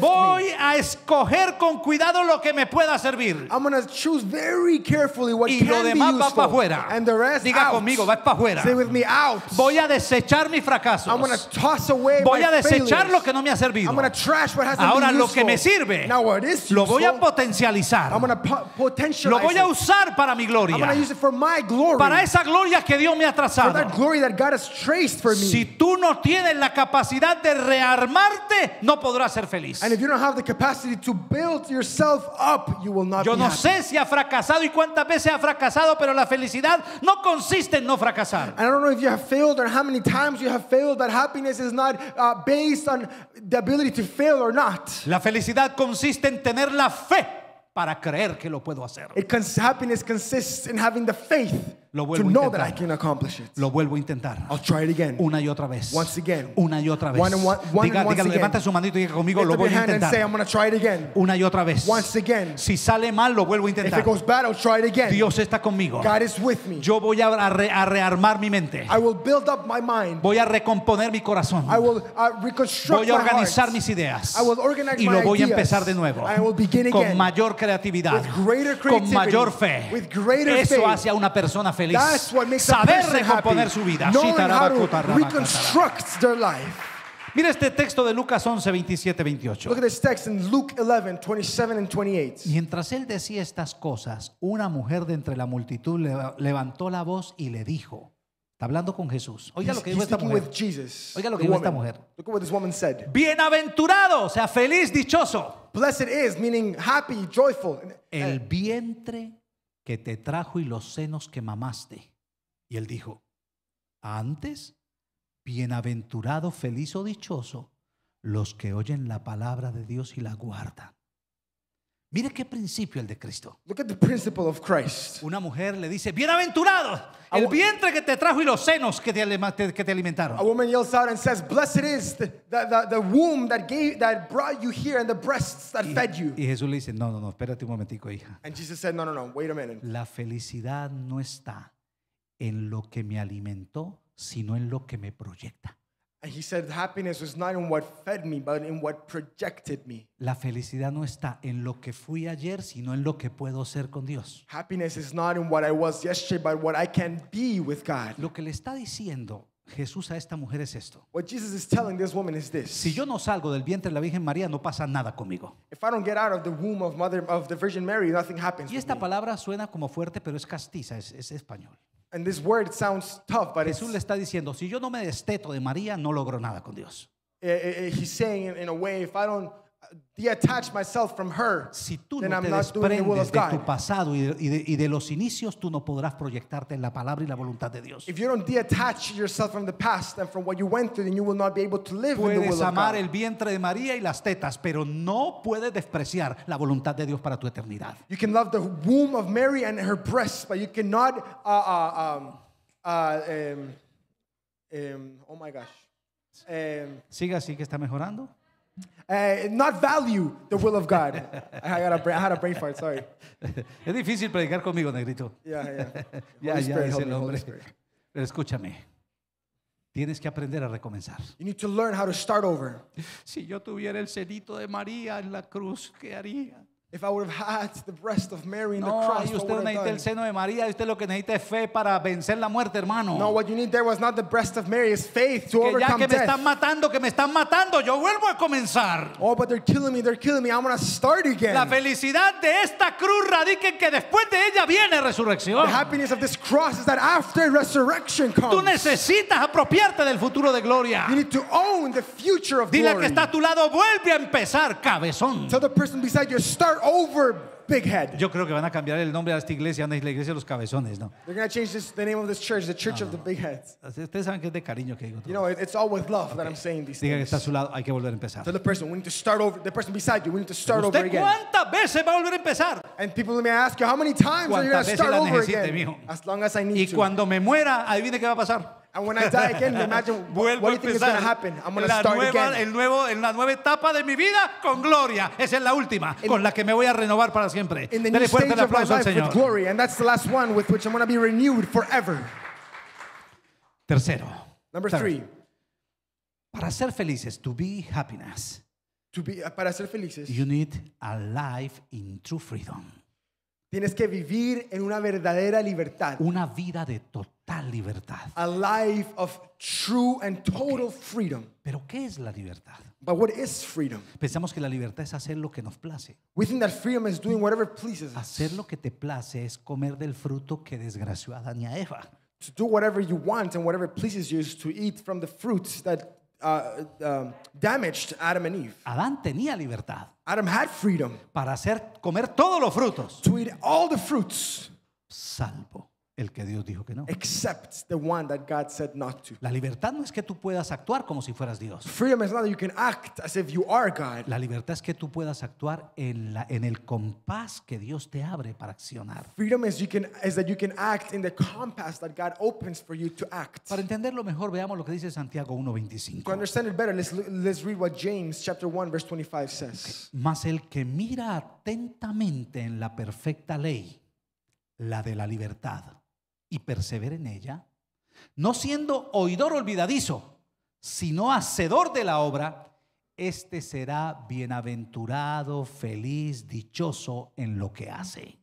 Voy a escoger con cuidado lo que me pueda servir. y lo demás va para afuera. Diga conmigo, va para afuera. Voy a desechar mis fracasos. Voy a desechar lo que no me ha servido. Ahora lo que me sirve. lo voy a potencializar. lo voy a usar para mi gloria. Para esa gloria que Dios me ha trazado. Si tú no tienes la capacidad de rearmarte, no podrás ser feliz. Yo no sé si ha fracasado y cuántas veces ha fracasado, pero la felicidad no consiste en no fracasar. La felicidad consiste en tener la fe para creer que lo puedo hacer. It cons happiness consists in having the faith lo to know that I can accomplish it. Lo vuelvo a intentar. I'll try it again. Una y otra vez. Once again. Una y otra vez. One and one, one diga, and once diga, again. su manito y diga conmigo, lo voy a intentar. Say, I'm gonna try it again. Una y otra vez. Once again. Si sale mal, lo vuelvo a intentar. If it goes bad, I'll try it again. Dios está conmigo. God is with me. Yo voy a, re a rearmar mi mente. I will build up my mind. Voy a recomponer mi corazón. I will, uh, reconstruct voy a organizar my mis ideas. I will organize y lo voy a empezar de nuevo. I will begin again. Con mayor creatividad, con mayor fe. Eso hace a una persona feliz. Saber recomponer su vida. Mira este texto de Lucas 11, 27, 28. Mientras él decía estas cosas, una mujer de entre la multitud levantó la voz y le dijo, hablando con Jesús. Oiga lo que dijo esta mujer. Oiga lo que dijo esta mujer. Bienaventurado, o sea, feliz, dichoso. Blessed is, meaning happy, joyful. El vientre que te trajo y los senos que mamaste. Y él dijo, antes, bienaventurado, feliz o dichoso, los que oyen la palabra de Dios y la guardan. Mire qué principio el de Cristo. Look at the principle of Christ. Una mujer le dice, bienaventurado el vientre que te trajo y los senos que te, que te alimentaron. A woman yells out and says, blessed is the, the, the, womb that, gave, that brought you here and the breasts that y, fed you. Y Jesús le dice, no, no, no, espérate un momentico, hija. And Jesus said, no, no, no, wait a minute. La felicidad no está en lo que me alimentó, sino en lo que me proyecta. And he said, happiness was not in what fed me, but in what projected me. La felicidad no está en lo que fui ayer, sino en lo que puedo ser con Dios. Happiness is not in what I was yesterday, but what I can be with God. Lo que le está diciendo Jesús a esta mujer es esto. What Jesus is telling this woman is this. Si yo no salgo del vientre de la Virgen María, no pasa nada conmigo. If I don't get out of the womb of mother of the Virgin Mary, nothing happens. Y esta palabra suena como fuerte, pero es castiza, es, es español. And this word sounds tough, but Jesús le está diciendo, si yo no me desteto de María, no logro nada con Dios. Eh, eh, eh, he's saying in a way, if I don't Deattach myself from her, si tú no te desprendes de tu pasado y de, y, de, y de, los inicios, tú no podrás proyectarte en la palabra y la voluntad de Dios. Puedes amar el vientre de María y las tetas, pero no puedes despreciar la voluntad de Dios para tu eternidad. You can love the womb of Mary and her breasts, but you cannot. Uh, uh, um, uh, um, um, oh my gosh. Um, Siga así que está mejorando. No eh, not value the will of God. I, got a brain, I had a brain fart, sorry. Es difícil predicar conmigo, negrito. Yeah, yeah. ya, ya es el hombre. Pero escúchame. Tienes que aprender a recomenzar. You need to learn how to start over. Si yo tuviera el cedito de María en la cruz, ¿qué haría? If I would have had the breast of Mary and the no, cross, ahí usted necesita el seno de María, usted lo que necesita es fe para vencer la muerte, hermano. No, what you need there was not the breast of Mary, it's faith to que overcome ya que me están matando, que me están matando, yo vuelvo a comenzar. Oh, but they're killing me, they're killing me. I'm gonna start again. La felicidad de esta cruz radica en que después de ella viene resurrección. The happiness of this cross is that after resurrection comes. Tú necesitas apropiarte del futuro de gloria. You need to own the future of Dile glory. Dile que está a tu lado, vuelve a empezar, cabezón. Tell the person beside you, start over big head. Yo creo que van a cambiar el nombre a esta iglesia, a la iglesia de los cabezones, ¿no? They're going to change this, the name of this church, the church no, no. of the big heads. Ustedes saben que es de cariño que digo todo. You know, it's all with love okay. that I'm saying these Diga things. que está a su lado, hay que volver a empezar. To the person, we need to start over. The person beside you, we need to start over again. ¿Cuántas veces va a volver a empezar? And people may ask you, how many times are you going to start over again? Mijo? As long as I need y to. Y cuando me muera, adivine qué va a pasar. And when I die again, imagine what, Vuelvo what a do you think is going to empezar. happen? I'm going to La start nueva- again. el nuevo, en la nueva etapa de mi vida con gloria. Esa es la última, con la que me voy a renovar para siempre. In the new stage of my life with glory, and that's the last one with which I'm going to be renewed forever. Tercero. Number three, Para ser felices, to be happiness, to be para ser felices, you need a life in true freedom. Tienes que vivir en una verdadera libertad. Una vida de total libertad. A life of true and total okay. freedom. Pero ¿qué es la libertad? But what is freedom? Pensamos que la libertad es hacer lo que nos place. We think that freedom is doing whatever pleases us. Hacer lo que te place es comer del fruto que desgració a Adán y a Eva. To do whatever you want and whatever pleases you is to eat from the fruits that Uh, uh, um, damaged Adam and Eve. Adán tenía libertad Adam had freedom para hacer comer todos los frutos, to eat all the fruits, salvo el que Dios dijo que no. Except the one that God said not to. La libertad no es que tú puedas actuar como si fueras Dios. Freedom is not that you can act as if you are God. La libertad es que tú puedas actuar en, la, en el compás que Dios te abre para accionar. Freedom is, you can, is that you can act in the compass that God opens for you to act. Para entenderlo mejor, veamos lo que dice Santiago 1:25. To understand it better, let's, let's read what James chapter 1 verse 25 says. Mas el que mira atentamente en la perfecta ley, la de la libertad y persevera en ella, no siendo oidor olvidadizo, sino hacedor de la obra, este será bienaventurado, feliz, dichoso en lo que hace.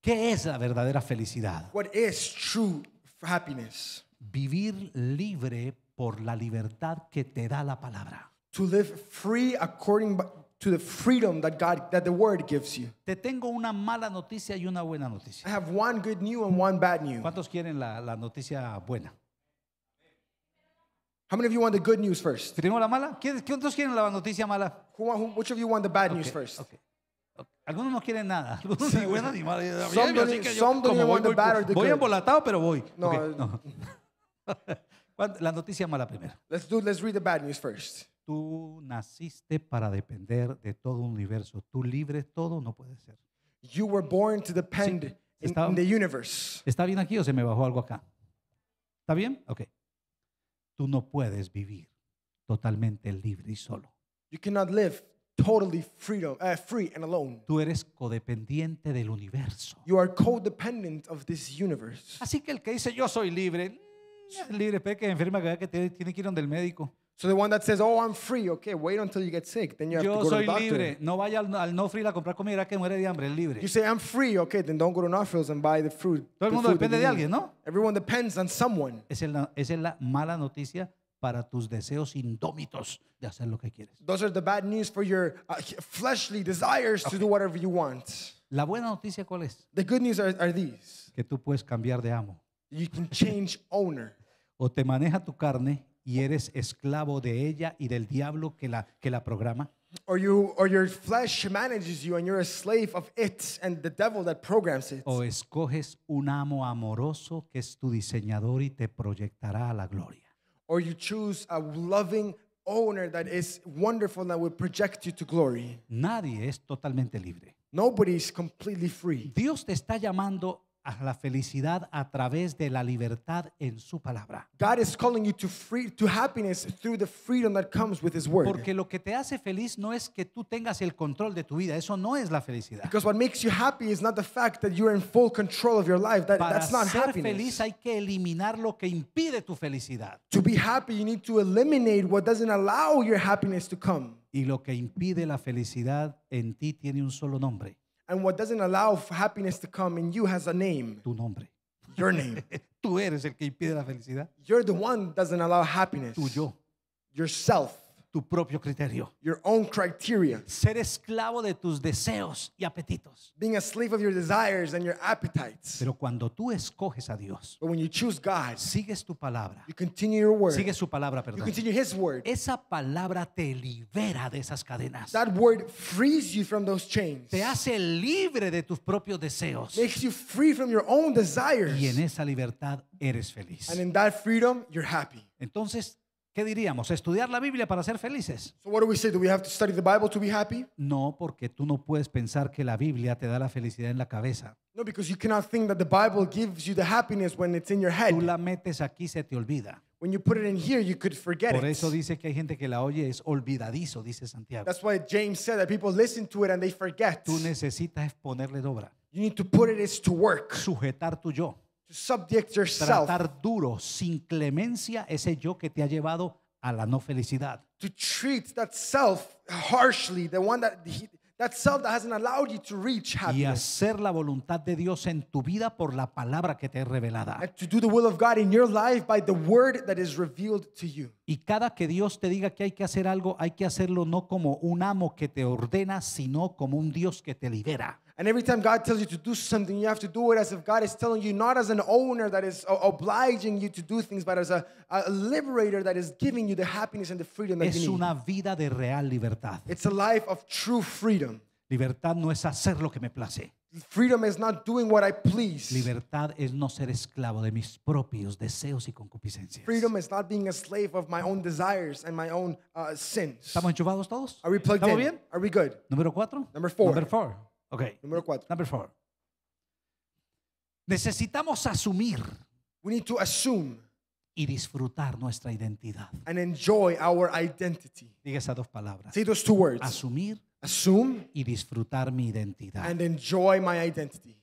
¿Qué es la verdadera felicidad? What is true happiness? Vivir libre por la libertad que te da la palabra. To free according to the freedom that God that the word gives you. Te tengo una mala noticia y una buena noticia. I have one good news and one bad news. ¿Cuántos quieren la, la noticia buena? How many of you want the good news first? ¿Primero la mala? ¿Cuántos quieren la noticia mala? Who, who, which of you want the bad okay, news first? Okay. Algunos no quieren nada, algunos sí, ni buena ni mala. Some don't, que yo, voy, want the bad or the voy good. Voy embolatado, pero voy. No, okay, no. la noticia mala primero. Let's do let's read the bad news first. Tú naciste para depender de todo un universo. Tú libre todo no puede ser. You were born to depend está, the universe. ¿Está bien aquí o se me bajó algo acá? ¿Está bien? Ok. Tú no puedes vivir totalmente libre y solo. You cannot live totally eh, free and alone. Tú eres codependiente del universo. You are codependent of this universe. Así que el que dice yo soy libre, es mm, libre, pero que enferma que tiene que ir donde el médico. So the one that says, "Oh, I'm free." Okay, wait until you get sick. Then you have Yo to go soy to the doctor. libre. No vaya al, al no free a comprar comida que muere de hambre. Es libre. You say, "I'm free." Okay, then don't go to Northfields and buy the fruit. Todo el mundo depende de alguien, ¿no? Everyone depends on someone. es, la, es la mala noticia para tus deseos indómitos de hacer lo que quieres. Those are the bad news for your uh, fleshly desires to do whatever you want. La buena noticia cuál es? The good news are, are these. Que tú puedes cambiar de amo. You can change owner. O te maneja tu carne y eres esclavo de ella y del diablo que la, que la programa? Or, you, or your flesh manages you and you're a slave of it and the devil that programs it. ¿O escoges un amo amoroso que es tu diseñador y te proyectará a la gloria? Or you choose a loving owner that is wonderful that will project you to glory. Nadie es totalmente libre. Nobody is completely free. Dios te está llamando a la felicidad a través de la libertad en su palabra. God is calling you to free to happiness through the freedom that comes with his word. Porque lo que te hace feliz no es que tú tengas el control de tu vida, eso no es la felicidad. Because what makes you happy is not the fact that you're in full control of your life. That, not that's not ser feliz hay que eliminar lo que impide tu felicidad. To be happy you need to eliminate what doesn't allow your happiness to come. Y lo que impide la felicidad en ti tiene un solo nombre. And what doesn't allow happiness to come in you has a name. Tu nombre. Your name. Tú eres el que impide la felicidad. You're the one that doesn't allow happiness. Tu yo. Yourself. tu propio criterio. Your own criteria. Ser esclavo de tus deseos y apetitos. Being a slave of your desires and your appetites. Pero cuando tú escoges a Dios, But when you choose God, sigues tu palabra. You continue your word. Sigues su palabra, perdón. You continue his word. Esa palabra te libera de esas cadenas. That word frees you from those chains. Te hace libre de tus propios deseos. Makes you free from your own desires. Y en esa libertad eres feliz. And in that freedom, you're happy. Entonces ¿Qué diríamos? ¿Estudiar la Biblia para ser felices? No, porque tú no puedes pensar que la Biblia te da la felicidad en la cabeza. Tú la metes aquí se te olvida. Por eso dice que hay gente que la oye es olvidadizo, dice Santiago. Tú necesitas ponerle obra. Sujetar tu yo yourself, tratar duro, sin clemencia, ese yo que te ha llevado a la no felicidad. to treat that self harshly, that self that hasn't allowed you to reach Y hacer la voluntad de Dios en tu vida por la palabra que te ha revelada. Y cada que Dios te diga que hay que hacer algo, hay que hacerlo no como un amo que te ordena, sino como un Dios que te libera. And every time God tells you to do something, you have to do it as if God is telling you, not as an owner that is obliging you to do things, but as a, a liberator that is giving you the happiness and the freedom that es you need. una vida de real libertad. It's a life of true freedom. Libertad no es hacer lo que me place. Freedom is not doing what I please. Libertad es no ser esclavo de mis propios deseos y concupiscencias. Freedom is not being a slave of my own desires and my own uh, sins. ¿Estamos enchufados todos? Are we plugged ¿Estamos in? bien? Are we good? Número cuatro. Number four. Number four. Ok. Número cuatro. Number four. Necesitamos asumir We need to assume y disfrutar nuestra identidad. and enjoy our identity. Diga esas dos palabras. Say those two words. Asumir Assume y disfrutar mi identidad. and enjoy my identity.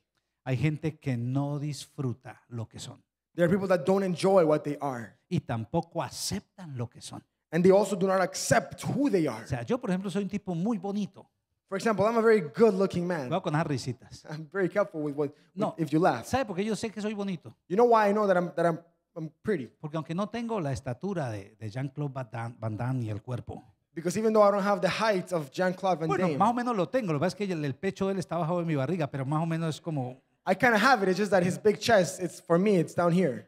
Hay gente que no disfruta lo que son There are people that don't enjoy what they are, y tampoco aceptan lo que son. and they also do not accept who they are. O sea, yo por ejemplo soy un tipo muy bonito, For example, I'm a very good looking man. No con esas risitas. I'm very careful with what with, if you laugh. ¿Sabe por qué yo sé que soy bonito? You know why I know that I'm that I'm, I'm pretty? Porque aunque no tengo la estatura de, de Jean-Claude Van, Damme- Van Damme y el cuerpo. Because even though I don't have the height of Jean-Claude Van Damme, Bueno, más o menos lo tengo. Lo que pasa es que el, el pecho de él está bajo de mi barriga, pero más o menos es como. I kind of have it. It's just that his big chest, it's for me, it's down here.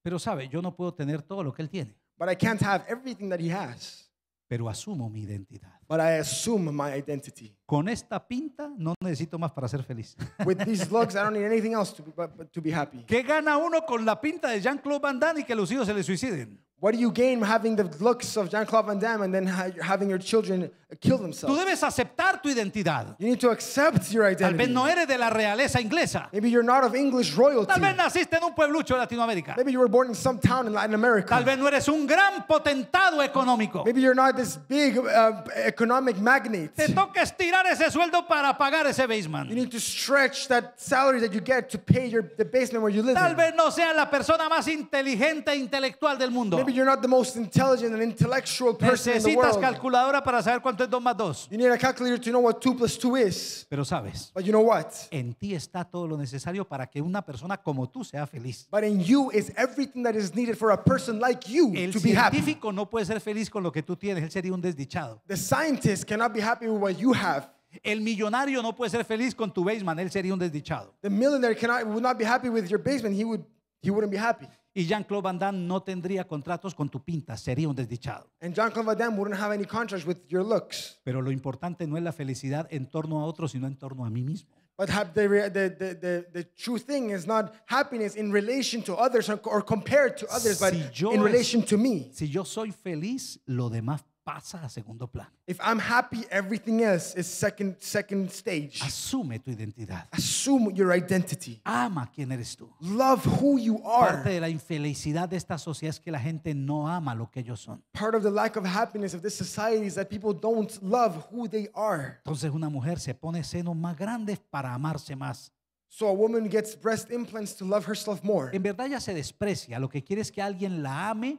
Pero sabe, yo no puedo tener todo lo que él tiene, But I can't have everything that he has. pero asumo mi identidad. But I assume my identity. Con esta pinta no necesito más para ser feliz. With these looks, I don't need anything else to be, but to be happy. ¿Qué gana uno con la pinta de Jean-Claude Van Damme y que los hijos se le suiciden? What do you gain having the looks of Jean-Claude Van Damme and then having your children kill themselves? Tú debes aceptar tu identidad. You need to accept your identity. Tal vez no eres de la realeza inglesa. Maybe you're not of English royalty. Tal vez naciste en un pueblucho de Latinoamérica. Maybe you were born in some town in Latin America. Tal vez no eres un gran potentado económico. Maybe you're not this big uh, economic magnates. Te toca estirar ese sueldo para pagar ese basement. You need to stretch that salary that you get to pay your, the basement where you live. Tal vez no sea la persona más inteligente e intelectual del mundo. Maybe you're not the most intelligent and intellectual person Necesitas in the world. calculadora para saber cuánto es 2 más 2. You need a calculator to know what 2 plus 2 is. Pero sabes. But you know what? En ti está todo lo necesario para que una persona como tú sea feliz. But in you is everything that is needed for a person like you El to be happy. El científico no puede ser feliz con lo que tú tienes, él sería un desdichado. The scientist cannot be happy with what you have. El millonario no puede ser feliz con tu basement, él sería un desdichado. The millionaire cannot, would not be happy with your basement, he, would, he wouldn't be happy. Y Jean-Claude Van Damme no tendría contratos con tu pinta, sería un desdichado. And Jean-Claude Van Damme wouldn't have any contracts with your looks. Pero lo importante no es la felicidad en torno a otros, sino en torno a mí mismo. But the, the, the, the, the true thing is not happiness in relation to others or, or compared to others, si but in relation es, to me. Si yo soy feliz, lo demás pasa a segundo plano. If I'm happy, everything else is second, second stage. Asume tu identidad. Assume your identity. Ama quién eres tú. Love who you are. Parte de la infelicidad de esta sociedad es que la gente no ama lo que ellos son. Part of the lack of happiness of this society is that people don't love who they are. Entonces una mujer se pone senos más grandes para amarse más. So a woman gets breast implants to love herself more. En verdad ya se desprecia. Lo que quiere es que alguien la ame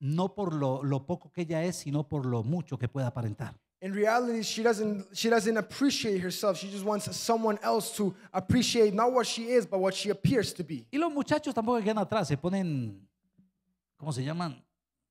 no por lo, lo poco que ella es, sino por lo mucho que pueda aparentar. In reality, she doesn't, she doesn't appreciate herself. She just wants someone else to appreciate not what she is, but what she appears to be. Y los muchachos tampoco quedan atrás, se ponen, ¿cómo se llaman?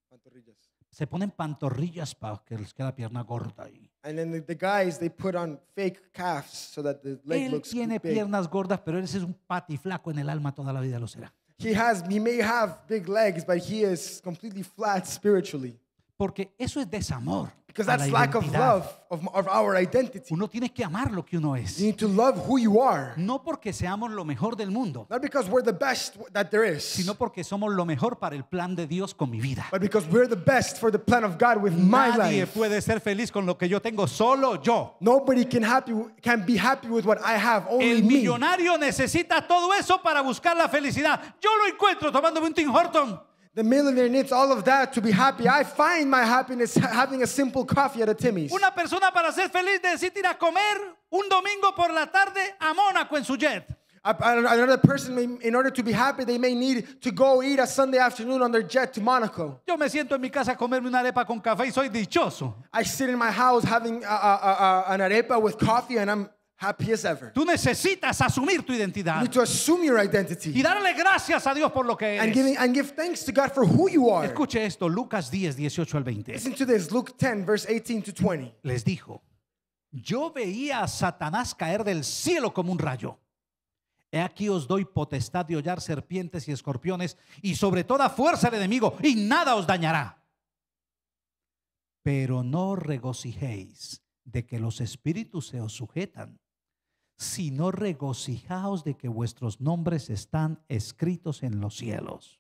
Pantorrillas. Se ponen pantorrillas para que les quede la pierna gorda ahí. And then the, the, guys, they put on fake calves so that the leg él looks tiene piernas gordas, pero él es un patiflaco en el alma toda la vida lo será. he has he may have big legs, but he is completely flat spiritually. Porque eso es desamor. Because that's lack of love of, of our identity. Uno tiene que amar lo que uno es. You need to love who you are. No porque seamos lo mejor del mundo. Not because we're the best that there is. Sino porque somos lo mejor para el plan de Dios con mi vida. But because we're the best for the plan of God with my life. Nadie puede ser feliz con lo que yo tengo, solo yo. Nobody can happy can be happy with what I have, only me. El millonario me. necesita todo eso para buscar la felicidad. Yo lo encuentro tomándome un Tim Horton. the millionaire needs all of that to be happy. I find my happiness having a simple coffee at a Timmy's. Una persona para ser feliz necesita ir a comer un domingo por la tarde a Mónaco en su jet. Another person, may, in order to be happy, they may need to go eat a Sunday afternoon on their jet to Monaco. Yo me siento en mi casa a comerme una arepa con café y soy dichoso. I sit in my house having a, a, a- an arepa with coffee, and I'm Tú necesitas asumir tu identidad. Y darle gracias a Dios por lo que eres. Escuche esto, Lucas 10, 18 al 20. Listen to this, Luke to 20. Les dijo, yo veía a Satanás caer del cielo como un rayo. He aquí os doy potestad de hollar serpientes y escorpiones y sobre toda fuerza del enemigo y nada os dañará. Pero no regocijéis de que los espíritus se os sujetan sino regocijaos de que vuestros nombres están escritos en los cielos.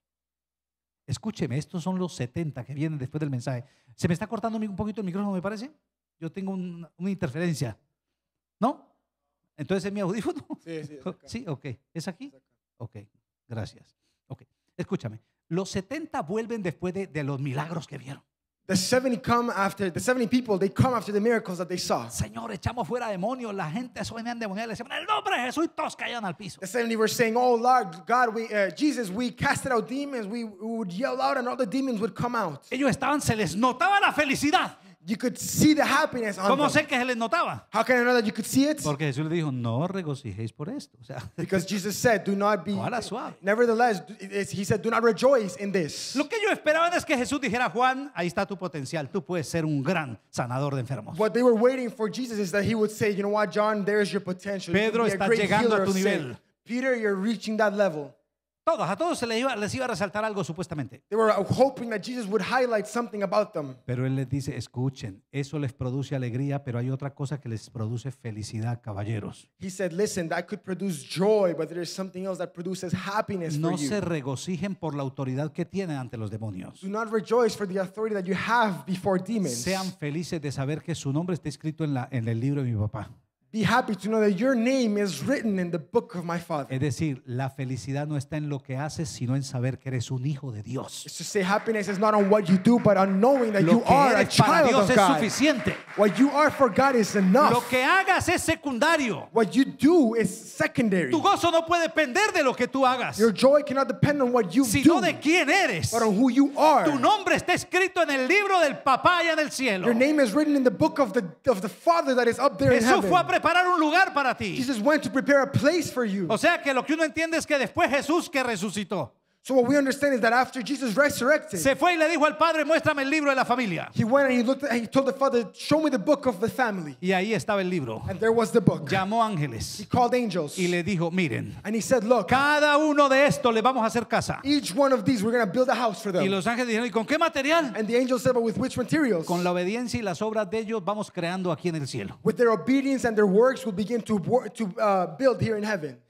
Escúcheme, estos son los 70 que vienen después del mensaje. ¿Se me está cortando un poquito el micrófono, me parece? Yo tengo una interferencia. ¿No? Entonces es mi audífono. Sí, sí, sí ok. ¿Es aquí? Ok, gracias. Ok, escúchame. Los 70 vuelven después de los milagros que vieron. The 70 come after the 70 people they come after the miracles that they saw. Señor, echamos fuera demonios, la gente eso demonios. demoníaca, le decían, el nombre de Jesús y todos caían al piso." The 70 were saying, "Oh Lord, God, we uh, Jesus, we casted out demons. We, we would yell out and all the demons would come out." Ellos estaban se les notaba la felicidad. You could see the happiness on ¿Cómo them. sé que se les notaba? How can I know that you could see it? Porque Jesús le dijo, no regocijéis por esto. O sea, Because Jesus said, do not be. Ahora suave. Nevertheless, he said, do not rejoice in this. Lo que yo es que Jesús dijera, Juan, ahí está tu potencial. Tú puedes ser un gran sanador de enfermos. What they were waiting for Jesus is that he would say, you know what, John, there's your potential. You Pedro, a great llegando healer a tu of nivel. Peter, you're reaching that level. a todos se les iba, les iba a resaltar algo supuestamente. Pero él les dice, escuchen, eso les produce alegría, pero hay otra cosa que les produce felicidad, caballeros. No se regocijen por la autoridad que tienen ante los demonios. Sean felices de saber que su nombre está escrito en, la, en el libro de mi papá be happy to know that your name is written in the book of my father. Es decir, la felicidad no está en lo que haces, sino en saber que eres un hijo de Dios. It's to say happiness is not on what you do, but on knowing that lo you are eres a para child Dios of es suficiente. What you are for God is enough. Lo que hagas es secundario. What you do is secondary. Tu gozo no puede depender de lo que tú hagas. Your joy cannot depend on what you sino do, de quién eres. But on who you are. Tu nombre está escrito en el libro del papá allá en el cielo. Your name is written in the book of the of the Father that is up there Jesús in heaven preparar un lugar para ti. O sea que lo que uno entiende es que después Jesús que resucitó. So what we understand is that after Jesus resurrected, se fue y le dijo al padre, muéstrame el libro de la familia. He went and he looked and he told the father, show me the book of the family. Y ahí estaba el libro. And there was the book. Llamó ángeles. He called angels. Y le dijo, miren. And he said, look. Cada uno de estos le vamos a hacer casa. Each one of these we're going to build a house for them. Y los ángeles dijeron, ¿y con qué material? And the angels said, but with which materials? Con la obediencia y las obras de ellos vamos creando aquí en el cielo. With their obedience and their works we'll begin to to uh, build here in heaven.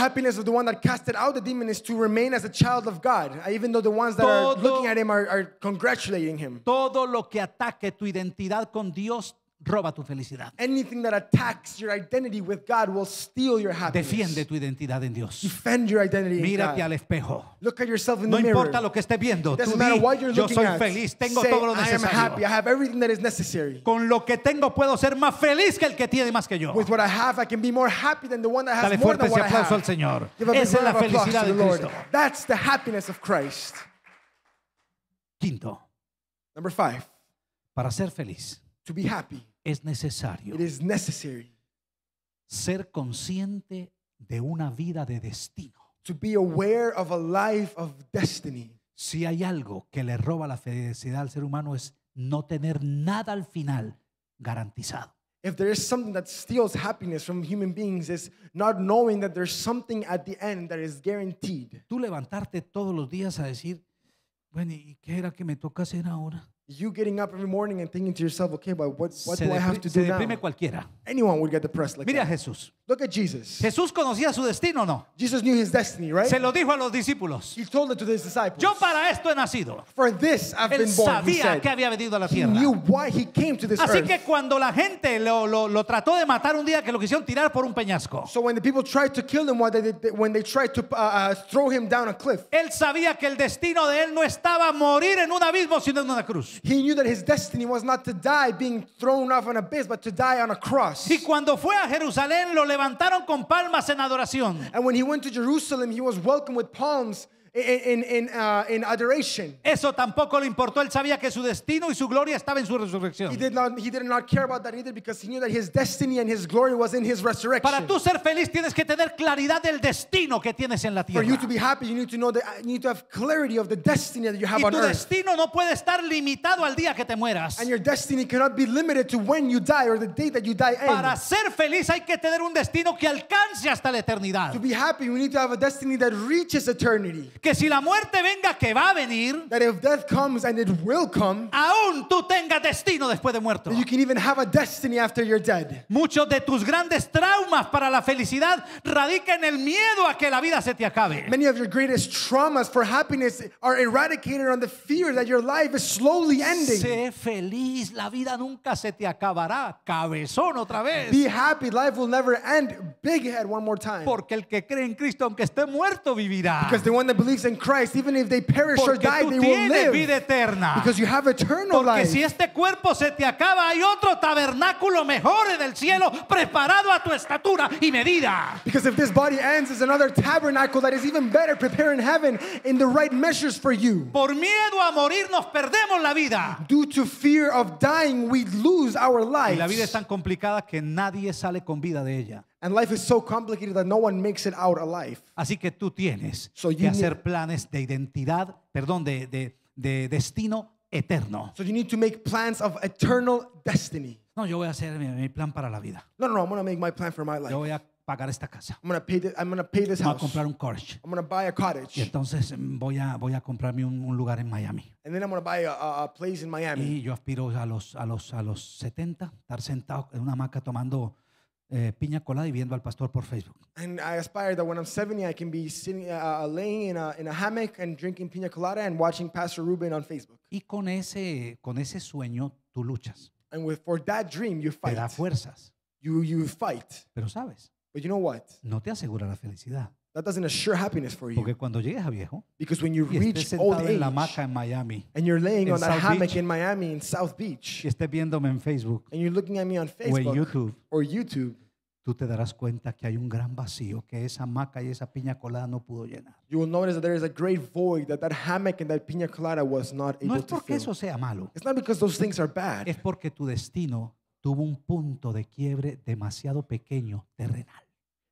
happiness of the one that casted out the demon is to remain as a child of God, uh, even though the ones that todo, are looking at him are, are congratulating him. Todo lo que ataque tu identidad con Dios roba tu felicidad. Anything that attacks your identity with God will steal your happiness. Defiende tu identidad en Dios. Defend your identity Mírate in God. al espejo. Look at yourself in no the mirror. No importa lo que estés viendo, tú di, what you're yo soy at, feliz, tengo say, todo lo necesario. I am happy, I have everything that is necessary. Con lo que tengo puedo ser más feliz que el que tiene más que yo. With what I have, I can be more happy than the one that has Dale more than what I have. Dale fuerte y aplauso al Señor. Esa es la felicidad de Cristo. That's the happiness of Christ. Quinto. Number five. Para ser feliz. To be happy es necesario ser consciente de una vida de destino. Si hay algo que le roba la felicidad al ser humano es no tener nada al final garantizado. Tú levantarte todos los días a decir, bueno, ¿y qué era que me toca hacer ahora? You getting up every morning and thinking to yourself, okay, but what, what do I have to do now? cualquiera. Anyone would get depressed like Mira that. Jesús. Look at Jesus. ¿Jesús conocía su destino o no? Jesus knew his destiny, right? Se lo dijo a los discípulos. He told it to his disciples. Yo para esto he nacido. For this I've Él been born, he sabía que había venido a la He knew why he came to this Así earth. que cuando la gente lo, lo- lo trató de matar un día que lo quisieron tirar por un peñasco, So when the people tried to kill him, when they, when they tried to uh, uh, throw him down a cliff, Él sabía que el destino de Él no estaba morir en un abismo, sino en una cruz. He knew that his destiny was not to die being thrown off an abyss, but to die on a cross. Y cuando fue a Jerusalén lo levantaron con palmas en adoración. And when he went to Jerusalem, he was welcomed with palms in, in, uh, in adoration. Eso tampoco le importó. Él sabía que su destino y su gloria estaba en su resurrección. He did not he did not care about that either because he knew that his destiny and his glory was in his resurrection. Para tú ser feliz tienes que tener claridad del destino que tienes en la tierra. For you to be happy, you need to know that uh, you need to have clarity of the destiny that you have on earth. Y tu destino no puede estar limitado al día que te mueras. And your destiny cannot be limited to when you die or the day that you die. End. Para ser feliz hay que tener un destino que alcance hasta la eternidad. To be happy, we need to have a destiny that reaches eternity que si la muerte venga que va a venir, that if death comes and it will come, aún tú tengas destino después de muerto. You can even have a destiny after you're dead. Muchos de tus grandes traumas para la felicidad radican en el miedo a que la vida se te acabe. Many of your greatest traumas for happiness are eradicated on the fear that your life is slowly ending. Sé feliz, la vida nunca se te acabará, cabezón otra vez. Be happy, life will never end, big head one more time. Porque el que cree en Cristo aunque esté muerto vivirá. Because the one in Christ, even if they perish Porque or die, they will live. vida eterna. Because you have eternal Porque life. si este cuerpo se te acaba, hay otro tabernáculo mejor en el cielo, preparado a tu estatura y medida. Because if this body ends, is another tabernacle that is even better prepared in heaven in the right measures for you. Por miedo a morir nos perdemos la vida. Due to fear of dying, we lose our lives. Y la vida es tan complicada que nadie sale con vida de ella. And life is so complicated that no one makes it out alive. Así que tú tienes so que hacer planes de identidad, perdón, de, de, de destino eterno. So you need to make plans of eternal destiny. No, yo voy a hacer mi, mi plan para la vida. No, no, no, I'm gonna make my plan for my life. Yo voy a pagar esta casa. I'm gonna pay, this. I'm gonna pay this house. voy a comprar un cottage. I'm gonna buy a cottage. Y entonces mm, voy a voy a comprarme un, un lugar en Miami. And then I'm gonna buy a, a, a place in Miami. Y yo aspiro a los a los a los 70 estar sentado en una hamaca tomando eh, piña colada y viendo al pastor por Facebook. And I aspire that when I'm 70, I can be sitting, uh, uh, laying in a, in a hammock and drinking piña colada and watching Pastor Ruben on Facebook. Y con ese, con ese sueño tú luchas. And with, for that dream, you Te fight. da fuerzas. You, you fight. Pero sabes, But you know what? no te asegura la felicidad. That doesn't assure happiness for you. Porque cuando llegues a viejo Because when you reach old sentado en la hamaca en Miami and you're laying on that South hammock Beach. in Miami in South Beach y estés viéndome en Facebook and you're looking at me on o en YouTube, or YouTube, tú te darás cuenta que hay un gran vacío que esa hamaca y esa piña colada no pudo llenar. you will notice that there is a great void that that hammock and that piña colada was not able No es porque eso sea malo, It's not because those things are bad. es porque tu destino tuvo un punto de quiebre demasiado pequeño, terrenal.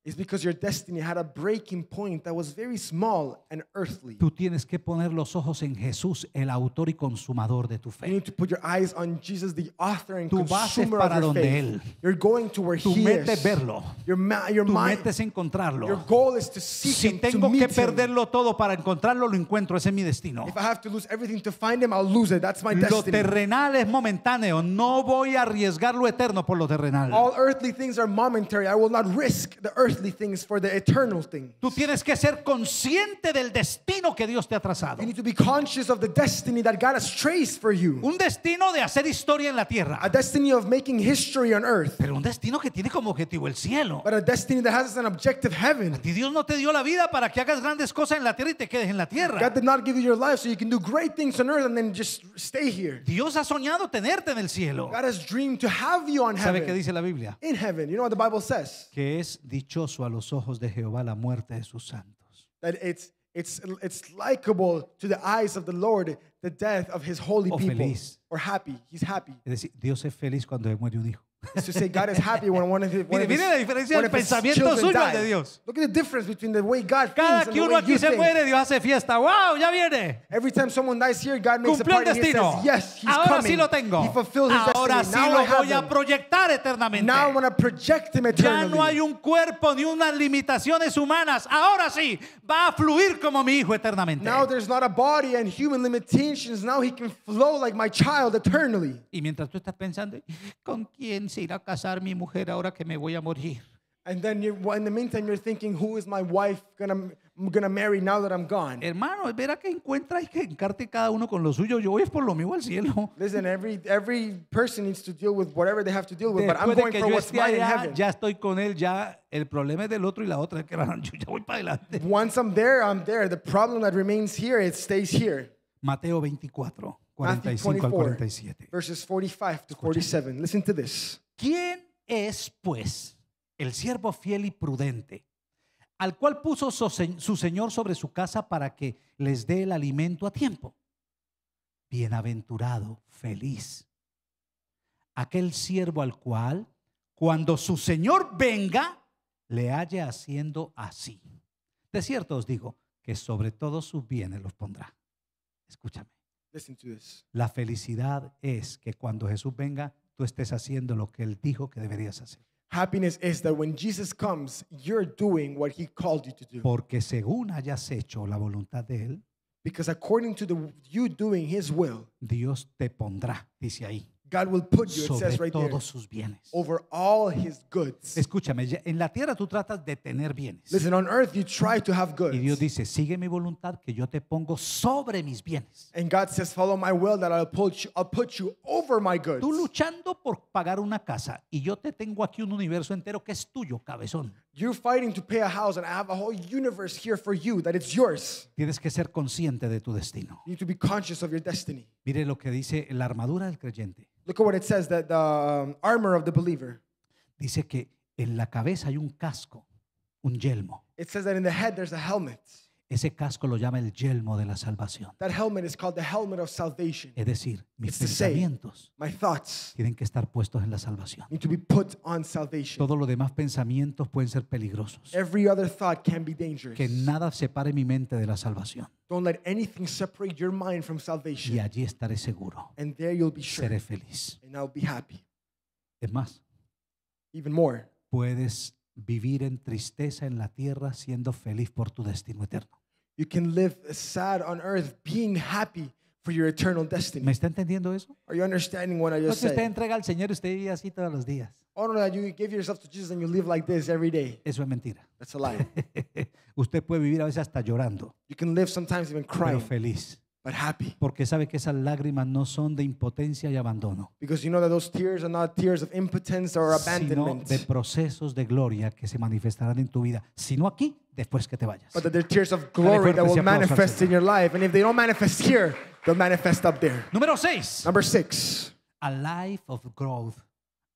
Is because your destiny had a breaking point that was very small and earthly. Tú tienes que poner los ojos en Jesús, el autor y consumador de tu fe. You need to put your eyes on Jesus, the author and tu consumer para of your faith. él. You're going to where tu he meta is. verlo. Your, ma your tu mind, meta encontrarlo. Your goal is to seek si him, tengo to meet perderlo him. todo para encontrarlo, lo encuentro. Ese es mi destino. If I have to lose everything to find him, I'll lose it. That's my destiny. Lo terrenal es momentáneo. No voy a arriesgar lo eterno por lo terrenal. All earthly things are momentary. I will not risk the earth earthly things for the eternal things. Tú tienes que ser consciente del destino que Dios te ha trazado. You need to be conscious of the destiny that God has traced for you. Un destino de hacer historia en la tierra. A destiny of making history on earth. Pero un destino que tiene como objetivo el cielo. But a destiny that has an objective heaven. A Dios no te dio la vida para que hagas grandes cosas en la tierra y te quedes en la tierra. God did not give you your life so you can do great things on earth and then just stay here. Dios ha soñado tenerte en el cielo. God has dreamed to have you on heaven. ¿Sabe qué dice la Biblia? In heaven. You know what the Bible says? Que es dicho provechoso a los ojos de Jehová la muerte de sus santos. That it's it's it's likable to the eyes of the Lord the death of his holy o oh, people feliz. or happy. He's happy. Es decir, Dios es feliz cuando muere un hijo. It's to say God is happy when one of his, one Mire, of his, la diferencia one of his children de die. Dios. Look at the difference between the way God Cada thinks and que the uno way aquí you se think. muere, Dios hace fiesta. ¡Wow! Ya viene. Every time someone dies here, God makes Cumplió el a party destino. and he says, yes, he's Ahora coming. sí lo tengo. He fulfills his Ahora sí I lo have voy a proyectar eternamente. Now I'm going to project him Ya no hay un cuerpo ni unas limitaciones humanas. Ahora sí va a fluir como mi hijo eternamente. Now there's not a body and human limitations. Now he can flow like my child eternally. Y mientras tú estás pensando, ¿con quién se irá a casar mi mujer ahora que me voy a morir? And then you, in the meantime, you're thinking, who is my wife gonna, gonna marry now that I'm gone? Hermano, verá que encuentra y que encarte cada uno con lo suyo. Yo voy por lo mío al cielo. Listen, every, every person needs to deal with whatever they have to deal with, but I'm going for what's mine in heaven. Ya estoy con él, ya el problema es del otro y la otra. Que yo ya voy para adelante. Once I'm there, I'm there. The problem that remains here, it stays here. Mateo 24. 45 al 47. Verses 45 to 47. Listen to this. ¿Quién es, pues, el siervo fiel y prudente, al cual puso su señor sobre su casa para que les dé el alimento a tiempo? Bienaventurado, feliz. Aquel siervo al cual, cuando su señor venga, le halle haciendo así. De cierto os digo que sobre todos sus bienes los pondrá. Escúchame. La felicidad es que cuando Jesús venga, tú estés haciendo lo que él dijo que deberías hacer. Happiness is that when Jesus comes, you're doing what he called you to do. Porque según hayas hecho la voluntad de él, Dios te pondrá, dice ahí. God will put you, sobre it says right todos there, sus bienes. over all his goods. Escúchame, en la tierra tú tratas de tener bienes. Listen, on earth you try to have goods. Y Dios dice, sigue mi voluntad que yo te pongo sobre mis bienes. and God says, follow my will that I'll put you, I'll put you over my goods. Tú luchando por pagar una casa y yo te tengo aquí un universo entero que es tuyo, cabezón. You're fighting to pay a house and I have a whole universe here for you that it's yours. Tienes que ser consciente de tu destino. You need to be conscious of your destiny. Mire lo que dice la armadura del creyente. Look at what it says, that the um, armor of the believer. Dice que en la cabeza hay un casco, un yelmo. It says that in the head there's a helmet. Ese casco lo llama el yelmo de la salvación. Es decir, mis pensamientos tienen que estar puestos en la salvación. Todos los demás pensamientos pueden ser peligrosos. Que nada separe mi mente de la salvación. Y allí estaré seguro. Seré feliz. Es más, puedes vivir en tristeza en la tierra siendo feliz por tu destino eterno. You can live sad on earth being happy for your eternal destiny. ¿Me está entendiendo eso? Are you understanding what I just Entonces usted said? entrega al Señor usted vive así todos los días. Oh no, you give yourself to Jesus and you live like this every day. Eso es mentira. That's a lie. usted puede vivir a veces hasta llorando. You can live sometimes even crying, Pero feliz. but happy. Porque sabe que esas lágrimas no son de impotencia y abandono, Because you know that those tears are not tears of impotence or sino de procesos de gloria que se manifestarán en tu vida, sino aquí, después que te vayas. but that they're tears of glory that will manifest in your life. And if they don't manifest here, they'll manifest up there. Número 6. Number six, A life of growth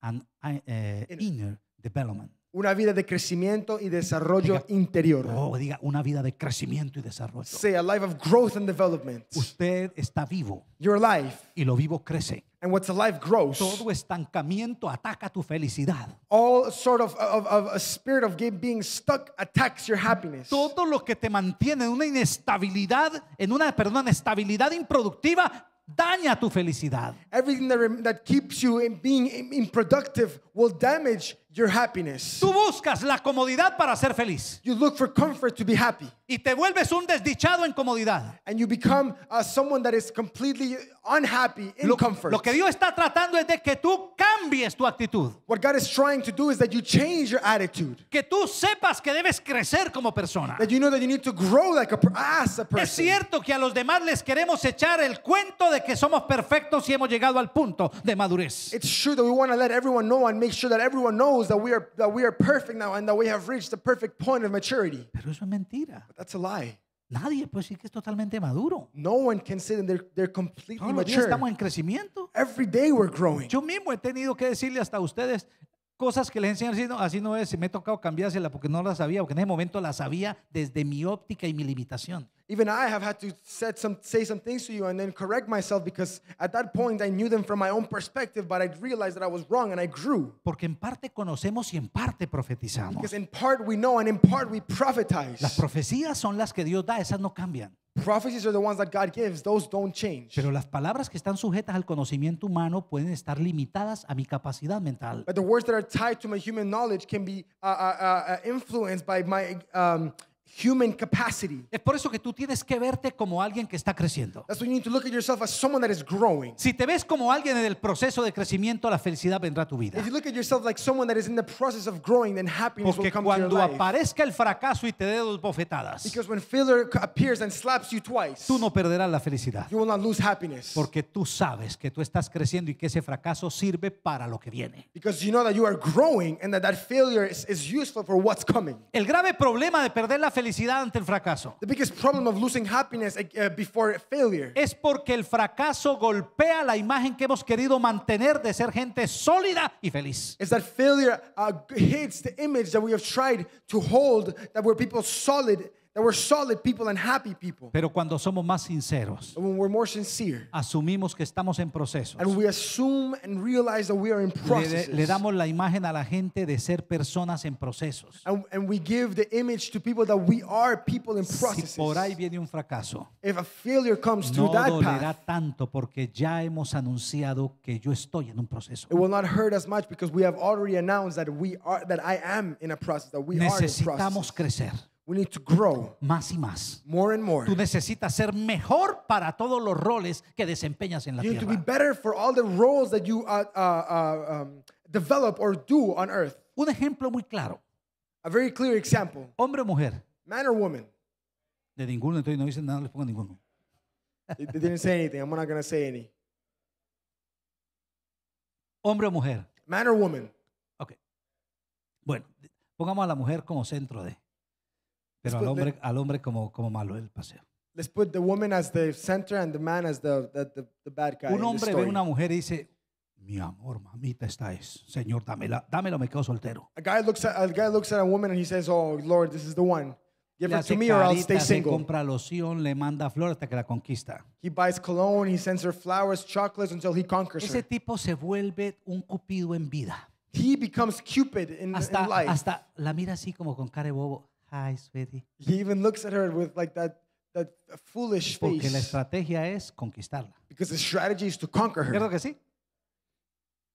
and eh, eh, inner development. Una vida de crecimiento y desarrollo interior. Oh, diga, una vida de crecimiento y desarrollo. Say a life of growth and development. Usted está vivo. your life Y lo vivo crece. And what's alive grows. Todo estancamiento ataca tu felicidad. All sort of, of, of a spirit of being stuck attacks your happiness. Todo lo que te mantiene en una inestabilidad, en una, perdón, estabilidad improductiva, daña tu felicidad. Everything that, that keeps you in being improductive will damage your happiness. Tú buscas la comodidad para ser feliz. You look for comfort to be happy. Y te vuelves un desdichado en comodidad. And you become uh, someone that is completely unhappy in lo, comfort. Lo que Dios está tratando es de que tú cambies tu actitud. What God is trying to do is that you change your attitude. Que tú sepas que debes crecer como persona. That you know that you need to grow like a, as a person. Es cierto que a los demás les queremos echar el cuento de que somos perfectos y hemos llegado al punto de madurez. It's true that we want to let everyone know and make sure that everyone knows that we are that we are perfect now and that we have reached the perfect point of maturity. Pero eso es mentira. But that's a lie. Nadie puede decir que es totalmente maduro. No one can say that they're, they're completely Todos mature. estamos en crecimiento. Every day we're growing. Yo mismo he tenido que decirle hasta a ustedes cosas que les enseñan así no, así no es, me he tocado cambiárselas porque no las sabía, o que en ese momento las sabía desde mi óptica y mi limitación. Even I have had to said some, say some things to you and then correct myself because at that point I knew them from my own perspective, but I realized that I was wrong and I grew. Porque en parte conocemos y en parte profetizamos. Because in part we know and in part we prophetize. Las profecías son las que Dios da, esas no cambian. Prophecies are the ones that God gives, those don't change. Pero las palabras que están sujetas al conocimiento humano pueden estar limitadas a mi capacidad mental. But the words that are tied to my human knowledge can be uh, uh, uh, uh influenced by my um, human capacity. Es por eso que tú tienes que verte como alguien que está creciendo. That's when you need to look at yourself as someone that is growing. Si te ves como alguien en el proceso de crecimiento, la felicidad vendrá a tu vida. If you look at yourself like someone that is in the process of growing, then happiness Porque will come to your life. cuando aparezca el fracaso y te dé dos bofetadas, Because when failure appears and slaps you twice, tú no perderás la felicidad. You will not lose happiness. Porque tú sabes que tú estás creciendo y que ese fracaso sirve para lo que viene. Because you know that you are growing and that that failure is, is useful for what's coming. El grave problema de perder la felicidad felicidad ante el fracaso. The biggest problem of losing happiness eh, eh, before failure Es porque el fracaso golpea la imagen que hemos querido mantener de ser gente sólida y feliz. is that failure uh, hits the image that we have tried to hold that we're people solid That we're solid people and happy people. Pero cuando somos más sinceros, when we're more sincere, asumimos que estamos en procesos. And we assume and realize that we are in processes. Le, le, damos la imagen a la gente de ser personas en procesos. And, and we give the image to people that we are people in processes. Si por ahí viene un fracaso, if a failure comes no through that dolerá path, tanto porque ya hemos anunciado que yo estoy en un proceso. It will not hurt as much because we have already announced that we are that I am in a process that we Necesitamos are in a process. crecer. We need to grow. Más y más. More and more. Tú necesitas ser mejor para todos los roles que desempeñas en la tierra. You need to be better for all the roles that you uh, uh, uh, um, develop or do on earth. Un ejemplo muy claro. A very clear example. Hombre o mujer. Man or woman. De ninguno, entonces no dicen nada, les pongo ninguno. They didn't say anything. I'm not going to say any. Hombre o mujer. Man or woman. Okay. Bueno, pongamos a la mujer como centro de. Pero al hombre, al hombre como, como malo el paseo. Let's put the woman as the center and the man as the, the, the, the bad guy. Un hombre ve una mujer y dice, mi amor, mamita, esta es. Señor, dámela, dámelo, me quedo soltero. A guy looks at a guy looks at a woman and he says, "Oh Lord, this is the one. Give Le her to me or I'll stay single. le single." compra loción, le manda flores hasta que la conquista. He buys cologne, he sends her flowers, chocolates until he conquers Ese her. tipo se vuelve un cupido en vida. He becomes Cupid in, in life. hasta la mira así como con cara de bobo. Hi, sweetie. He even looks at her with like that that foolish face. Porque la estrategia es conquistarla. Because the strategy is to conquer her. ¿Cierto que sí?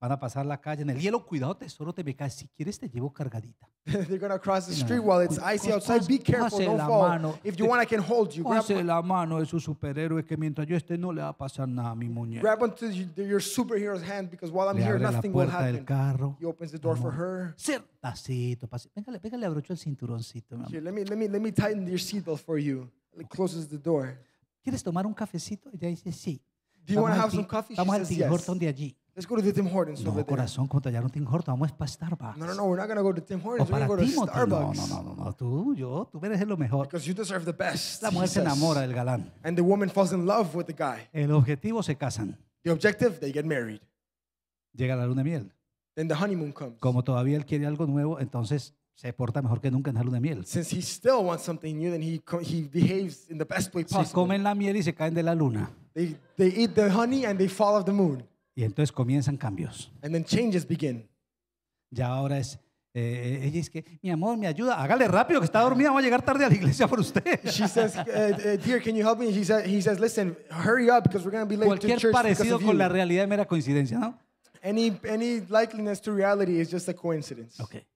Van a pasar la calle en el hielo, cuidado tesoro, te me caes. Si quieres te llevo cargadita. They're gonna cross the street while it's icy outside. Be careful, don't fall. If you want, I can hold you. Grab Pase la mano de su superhéroe que mientras yo esté no le va a pasar nada a mi muñeco. grab onto your superhero's hand because while I'm Le here, abre la nothing will puerta del carro. He opens the door for her. Ser- Pasito, pasito. Véngale, véngale, abrocho el cinturoncito. mi amor. Here, let me let me let me tighten your seatbelt for you. He closes the door. ¿Quieres tomar un cafecito? Ella dice sí. Do you want to have some coffee? Vamos al says Tim yes. de allí. Let's go to the Tim Hortons no, over there. corazón, cuando ya no Tim Hortons, vamos a Starbucks. No, no, no, we're not going to go to Tim Hortons. We're para going to go to No, no, Starbucks. no, no, no, tú, yo, tú mereces lo mejor. Because you deserve the best. La mujer se enamora del galán. And the woman falls in love with the guy. El objetivo se casan. The objective, they get married. Llega la luna de miel. Then the honeymoon comes. Como todavía él quiere algo nuevo, entonces se porta mejor que nunca en la luna de miel. Since he still wants something new, then he, he behaves in the best way Se comen la miel y se caen de la luna. They, they eat the honey and they fall off the moon. Y entonces comienzan cambios. And then changes begin. Ya ahora es, eh, eh ella es que, mi amor, me ayuda, hágale rápido que está dormida, vamos a llegar tarde a la iglesia por usted. She says, uh, dear, can you help me? He says, he says listen, hurry up because we're going to be late Cualquier to church parecido con la realidad es mera coincidencia, ¿no? Any, any likeliness to reality is just a coincidence. Okay.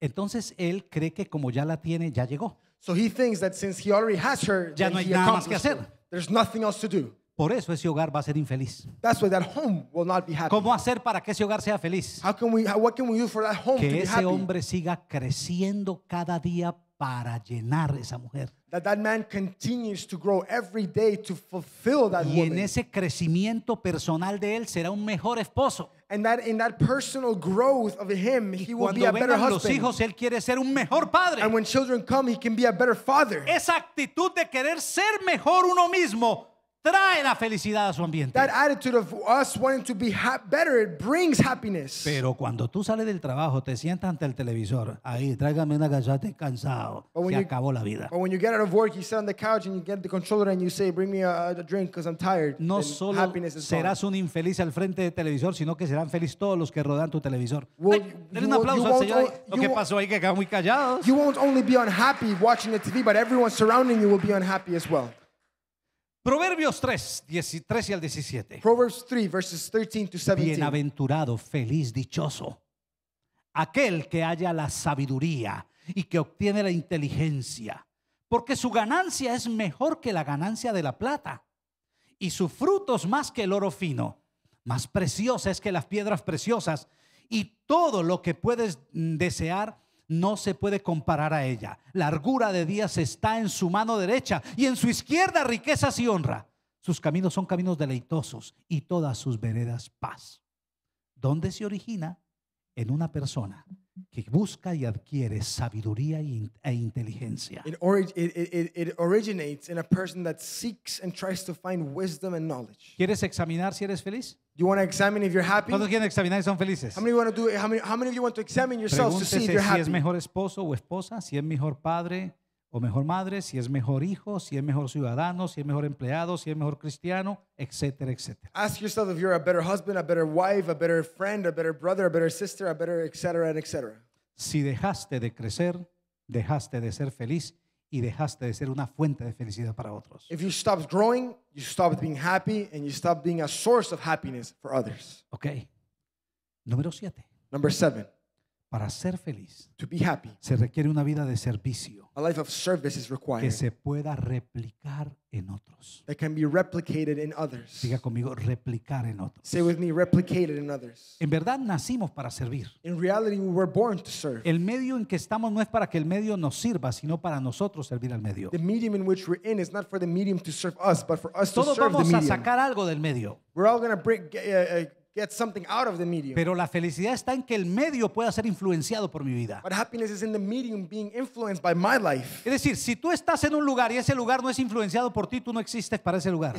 Entonces él cree que como ya la tiene, ya llegó. So he thinks that since he already has her, ya no hay he nada más que hacer. Her. There's nothing else to do. Por eso ese hogar va a ser infeliz. That's why that home will not be happy. ¿Cómo hacer para que ese hogar sea feliz? How can we, what can we use for that home que to be ese happy? hombre siga creciendo cada día para llenar esa mujer. That that man continues to grow every day to fulfill that y en ese crecimiento personal de él será un mejor esposo. And that in that personal growth of him, he will be a better vengan los hijos, él quiere ser un mejor padre. And when children come, he can be a better father. Esa actitud de querer ser mejor uno mismo trae la felicidad a su ambiente. That attitude of us wanting to be better, it brings happiness. Pero cuando tú sales del trabajo, te sientas ante el televisor, ahí, tráigame una galleta cansado, se you, acabó la vida. Or when you get out of work, you sit on the couch and you get the controller and you say, bring me a, a drink because I'm tired. No solo serás gone. un infeliz al frente del televisor, sino que serán felices todos los que rodean tu televisor. Well, denle un aplauso al señor. Lo que pasó ahí que quedaron muy callados. You won't only be unhappy watching the TV, but everyone surrounding you will be unhappy as well. Proverbios 3, 13 al 17. 17. Bienaventurado, feliz, dichoso. Aquel que haya la sabiduría y que obtiene la inteligencia, porque su ganancia es mejor que la ganancia de la plata y su fruto es más que el oro fino. Más preciosa es que las piedras preciosas y todo lo que puedes desear no se puede comparar a ella. La Largura de días está en su mano derecha y en su izquierda riquezas y honra. Sus caminos son caminos deleitosos y todas sus veredas paz. ¿Dónde se origina? En una persona que busca y adquiere sabiduría e inteligencia. It, orig it, it, it, originates in a person that seeks and tries to find wisdom and knowledge. ¿Quieres examinar si eres feliz? You want to examine if you're happy? ¿Cuántos quieren examinar si son felices? How many, want to do, how, many, how many of you want to examine yourselves to see if you're happy? si es mejor esposo o esposa, si es mejor padre, o mejor madre, si es mejor hijo, si es mejor ciudadano, si es mejor empleado, si es mejor cristiano, etcétera, etcétera. Ask yourself if you're a better husband, a better wife, a better friend, a better brother, a better sister, a better etcétera, etcétera. Si dejaste de crecer, dejaste de ser feliz y dejaste de ser una fuente de felicidad para otros. If you stop growing, you stopped being happy and you stop being a source of happiness for others. Okay. Número 7. Number 7. Para ser feliz, happy, se requiere una vida de servicio que se pueda replicar en otros. Siga conmigo, replicar en otros. En verdad nacimos para servir. In we were born to serve. El medio en que estamos no es para que el medio nos sirva, sino para nosotros servir al medio. The medium in which is Todos vamos a sacar algo del medio. Eh, eh, pero la felicidad está en que el medio pueda ser influenciado por mi vida. my life. Es decir, si tú estás en un lugar y ese lugar no es influenciado por ti, tú no existes para ese lugar.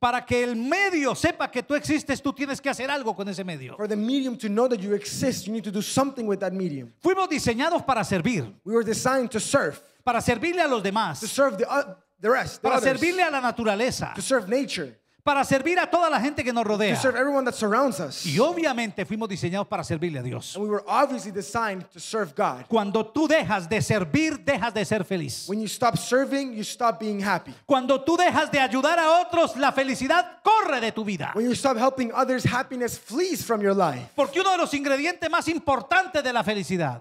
Para que el medio sepa que tú existes, tú tienes que hacer algo con ese medio. Fuimos diseñados para servir. Para servirle a los demás para servirle a la naturaleza para servir a toda la gente que nos rodea. Y obviamente fuimos diseñados para servirle a Dios. Cuando tú dejas de servir, dejas de ser feliz. When stop serving, being happy. Cuando tú dejas de ayudar a otros, la felicidad corre de tu vida. others, happiness flees from your life. Porque uno de los ingredientes más importantes de la felicidad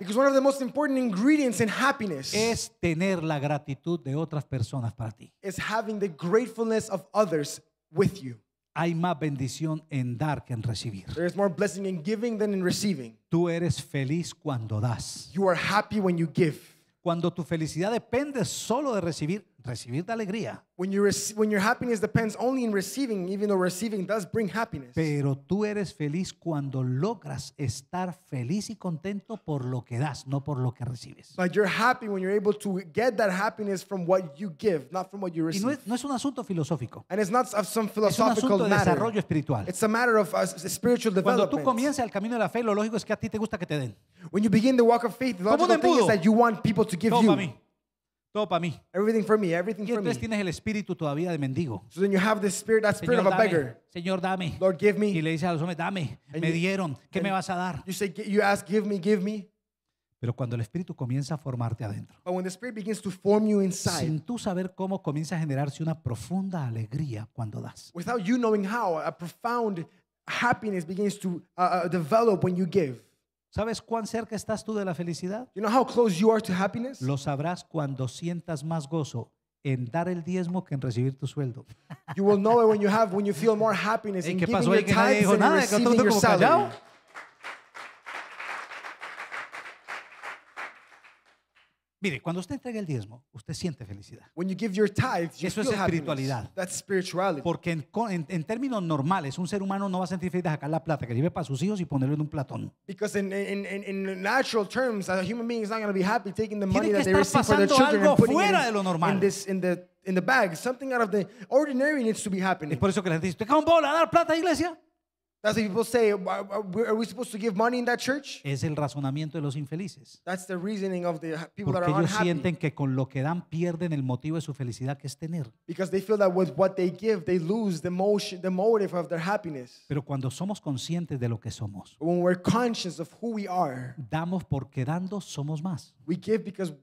es tener la gratitud de otras personas para ti. having the gratefulness of others with you. Hay más bendición en dar que en recibir. There is more blessing in giving than in receiving. Tú eres feliz cuando das. You are happy when you give. Cuando tu felicidad depende solo de recibir, recibir da alegría. When, you when your happiness depends only in receiving, even though receiving does bring happiness. Pero tú eres feliz cuando logras estar feliz y contento por lo que das, no por lo que recibes. But you're happy when you're able to get that happiness from what you give, not from what you receive. Y no es, no es un asunto filosófico. And it's not some philosophical es un asunto de desarrollo espiritual. It's a matter of uh, spiritual development. Cuando tú comienzas el camino de la fe, lo lógico es que a ti te gusta que te den. When you begin the walk of faith, the logical thing is that you want people to give Toma you. A mí. Todo para mí. Everything for me, everything for me. entonces tienes el espíritu todavía de mendigo. So then you have this spirit, that spirit Señor, of a dame. beggar. Señor, dame. Lord, give me. Y le dice a los hombres, dame. Me dieron. ¿Qué me vas a dar? You say, you ask, give me, give me. Pero cuando el espíritu comienza a formarte adentro, when the spirit begins to form you inside, sin tú saber cómo comienza a generarse una profunda alegría cuando das. without you knowing how, a profound happiness begins to uh, uh, develop when you give. ¿Sabes cuán cerca estás tú de la felicidad? You know how close you are to happiness? Lo sabrás cuando sientas más gozo en dar el diezmo que en recibir tu sueldo. You will know it when you have when you feel more happiness in giving your tithes than in receiving your salary. Mire, cuando usted entrega el diezmo, usted siente felicidad. Eso es espiritualidad. Porque en, términos normales, un ser humano no va a sentir felicidad sacar la plata que lleve para sus hijos y ponerlo en un platón. Because in, natural terms, a human being is not going to be happy taking the money that they receive for their children in, of the ordinary needs por eso que la gente dice, a dar plata a la iglesia?" That's what people say. Are we supposed to give money in that church? Es el razonamiento de los infelices. That's the reasoning of the people that Porque ellos sienten que con lo que dan pierden el motivo de su felicidad que es tener. Because they feel that with what they give, they lose the motion, the motive of their happiness. Pero cuando somos conscientes de lo que somos, when we're conscious of who we are, damos porque dando somos más. We give because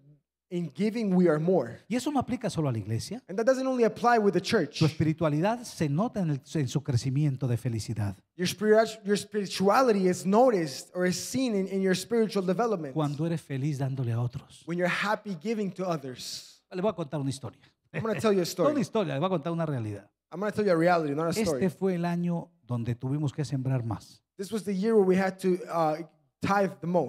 In giving we are more. Y eso no aplica solo a la iglesia. And that doesn't only apply with the church. Tu espiritualidad se nota en, el, en su crecimiento de felicidad. Your, spiritual, your spirituality is noticed or is seen in, in your spiritual development. Cuando eres feliz dándole a otros. When you're happy giving to others. Le voy a contar una historia. I'm going to tell you a story. no una historia, le voy a contar una realidad. I'm going to tell you a reality, not a story. Este fue el año donde tuvimos que sembrar más. This was the year where we had to uh,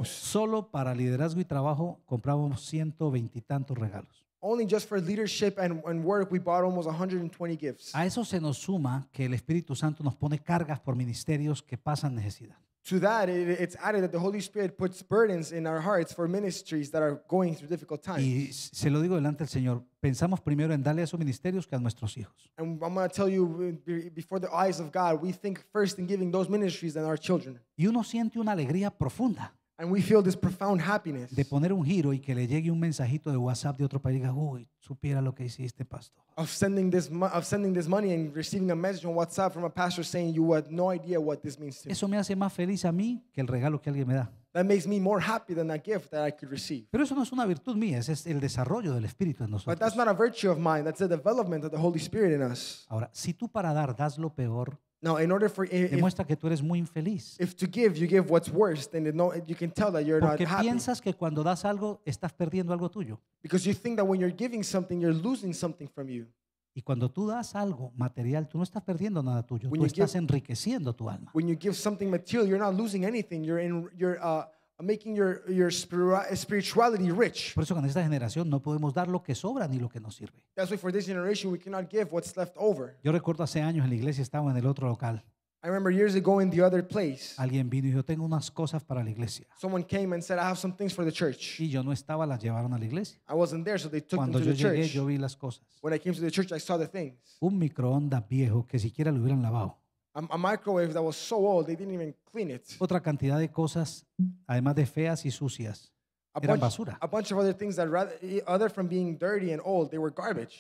Solo para liderazgo y trabajo compramos ciento tantos regalos. Only just for leadership and, and work, we bought almost 120 gifts. A eso se nos suma que el Espíritu Santo nos pone cargas por ministerios que pasan necesidad to that, it's added that the Holy Spirit puts burdens in our hearts for ministries that are going through difficult times. se lo digo delante del Señor, pensamos primero en darle a sus ministerios que a nuestros hijos. And I'm going to tell you, uh, before the eyes of God, we think first in giving those ministries than our children. Y uno siente una alegría profunda. And we feel this profound happiness de poner un giro y que le llegue un mensajito de WhatsApp de otro país y diga, uy, supiera lo que hiciste, pastor. of sending this of sending this money and receiving a message on WhatsApp from a pastor saying you had no idea what this means to me. Eso me hace más feliz a mí que el regalo que alguien me da. That makes me more happy than a gift that I could receive. Pero eso no es una virtud mía, ese es el desarrollo del Espíritu en nosotros. But that's not a virtue of mine. That's the development of the Holy Spirit in us. Ahora, si tú para dar das lo peor, Now, in order for if, demuestra que tú eres muy infeliz. if to give you give what's worse, then you, know, you can tell that you're Porque not happy. piensas que cuando das algo estás perdiendo algo tuyo. Because you think that when you're giving something, you're losing something from you. Y cuando tú das algo material, tú no estás perdiendo nada tuyo, When tú you estás give- enriqueciendo tu alma. When you give something material, you're not losing anything. You're in, you're uh, making your, your spirituality rich. Por eso con esta generación no podemos dar lo que sobra ni lo que nos sirve. That's why for this generation we cannot give what's left over. Yo recuerdo hace años en la iglesia estaba en el otro local. I remember years ago in the other place. Alguien vino y yo tengo unas cosas para la iglesia. Someone came and said I have some things for the church. Y yo no estaba, las llevaron a la iglesia. I wasn't there so they took Cuando them to yo the llegué church. yo vi las cosas. When I came to the church I saw the things. Un microondas viejo que siquiera lo hubieran lavado. A microwave that was so old, they didn't even clean it. Otra cantidad de cosas, además de feas y sucias, a eran basura.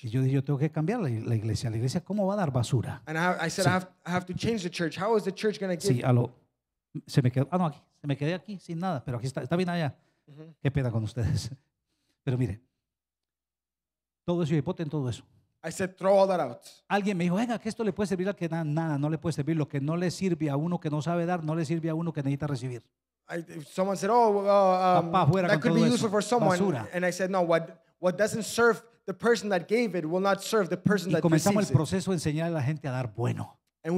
Y yo dije, yo tengo que cambiar la, iglesia. La iglesia, ¿cómo va a dar basura? And I, I, se me quedó, ah, no, aquí, se me quedé aquí sin nada, pero aquí está, está bien allá. Mm-hmm. Qué pena con ustedes. Pero mire, todo eso, todo eso. I said, throw all that out. Alguien me dijo, venga, que esto le puede servir al que nada, nada, no le puede servir. Lo que no le sirve a uno que no sabe dar, no le sirve a uno que necesita recibir. someone said, oh, uh, um, that could be no, what, doesn't serve the person that Y comenzamos el proceso de enseñar a la gente a dar bueno. And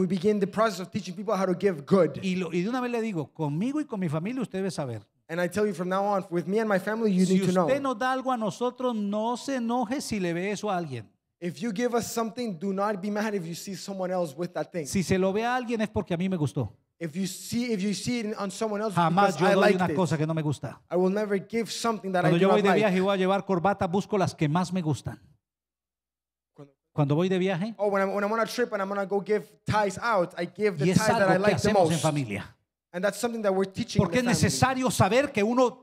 Y, de una vez le digo, conmigo y con mi familia usted debe saber. And I tell you from now on, with me and my family, you Si need to know. usted no da algo a nosotros, no se enoje si le ve eso a alguien. If you give us something, do not be mad if you see someone else with that thing. Si se lo ve a alguien es porque a mí me gustó. If you see if you see it on someone else Jamás because yo I doy liked una it. cosa que no me gusta. I will never give something that Cuando I do yo voy de viaje y voy a llevar corbata, busco las que más me gustan. Cuando voy de viaje Oh, when I'm, when I'm on a trip and I'm gonna go give ties out, I give the ties that I like the most. Y es algo que hacemos en familia. And that's something that we're teaching. Porque es in the family. necesario saber que uno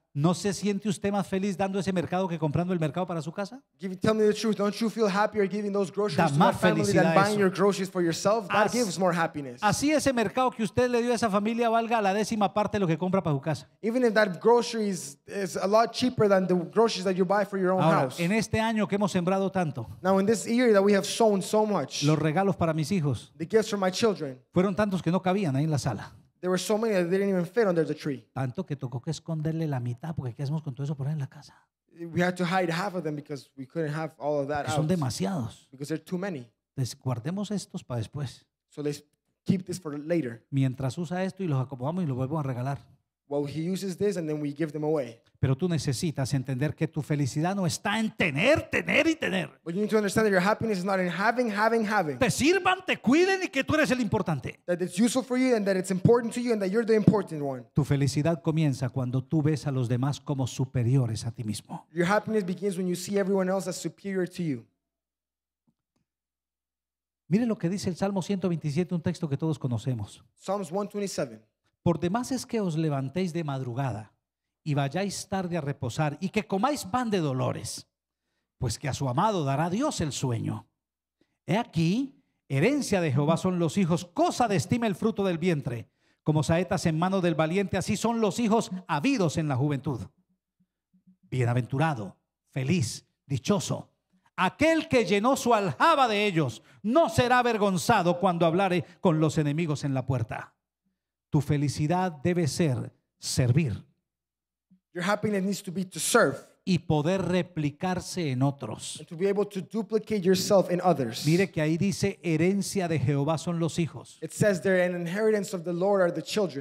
¿No se siente usted más feliz dando ese mercado que comprando el mercado para su casa? tell me the truth. Don't you feel happier giving those groceries da to your family than buying eso. your groceries for yourself? así, ese mercado que usted le dio a esa familia valga la décima parte de lo que compra para su casa. Even if that groceries is a lot cheaper than the groceries that you buy for your own Ahora, house. En este año que hemos sembrado tanto. Now in this year that we have sown so much. Los regalos para mis hijos. for my children. Fueron tantos que no cabían ahí en la sala. There were so many that didn't even fit under the tree. Tanto que tocó que esconderle la mitad porque qué hacemos con todo eso por ahí en la casa. We had to hide half of them because we couldn't have all of that out. son demasiados. Because they're too many. Entonces, guardemos estos para después. So let's keep this for later. Mientras usa esto y los acomodamos y los vuelvo a regalar well, he uses this and then we give them away. Pero tú necesitas entender que tu felicidad no está en tener, tener y tener. But you need to understand that your happiness is not in having, having, having. Te sirvan, te cuiden y que tú eres el importante. That it's useful for you and that it's important to you and that you're the important one. Tu felicidad comienza cuando tú ves a los demás como superiores a ti mismo. Your happiness begins when you see everyone else as superior to you. Mire lo que dice el Salmo 127, un texto que todos conocemos. Psalms 127. Por demás es que os levantéis de madrugada y vayáis tarde a reposar y que comáis pan de dolores, pues que a su amado dará Dios el sueño. He aquí, herencia de Jehová son los hijos, cosa de estima el fruto del vientre. Como saetas en mano del valiente, así son los hijos habidos en la juventud. Bienaventurado, feliz, dichoso. Aquel que llenó su aljaba de ellos no será avergonzado cuando hablare con los enemigos en la puerta. Tu felicidad debe ser servir. Y poder replicarse en otros. Mire que ahí dice herencia de Jehová son los hijos.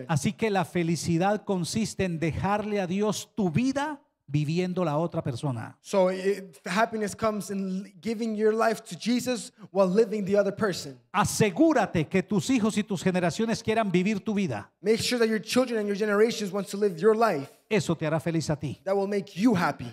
Así que la felicidad consiste en dejarle a Dios tu vida viviendo la otra persona. So it, happiness comes in giving your life to Jesus while living the other person. Asegúrate que tus hijos y tus generaciones quieran vivir tu vida. Make sure that your children and your generations want to live your life. Eso te hará feliz a ti. That will make you happy.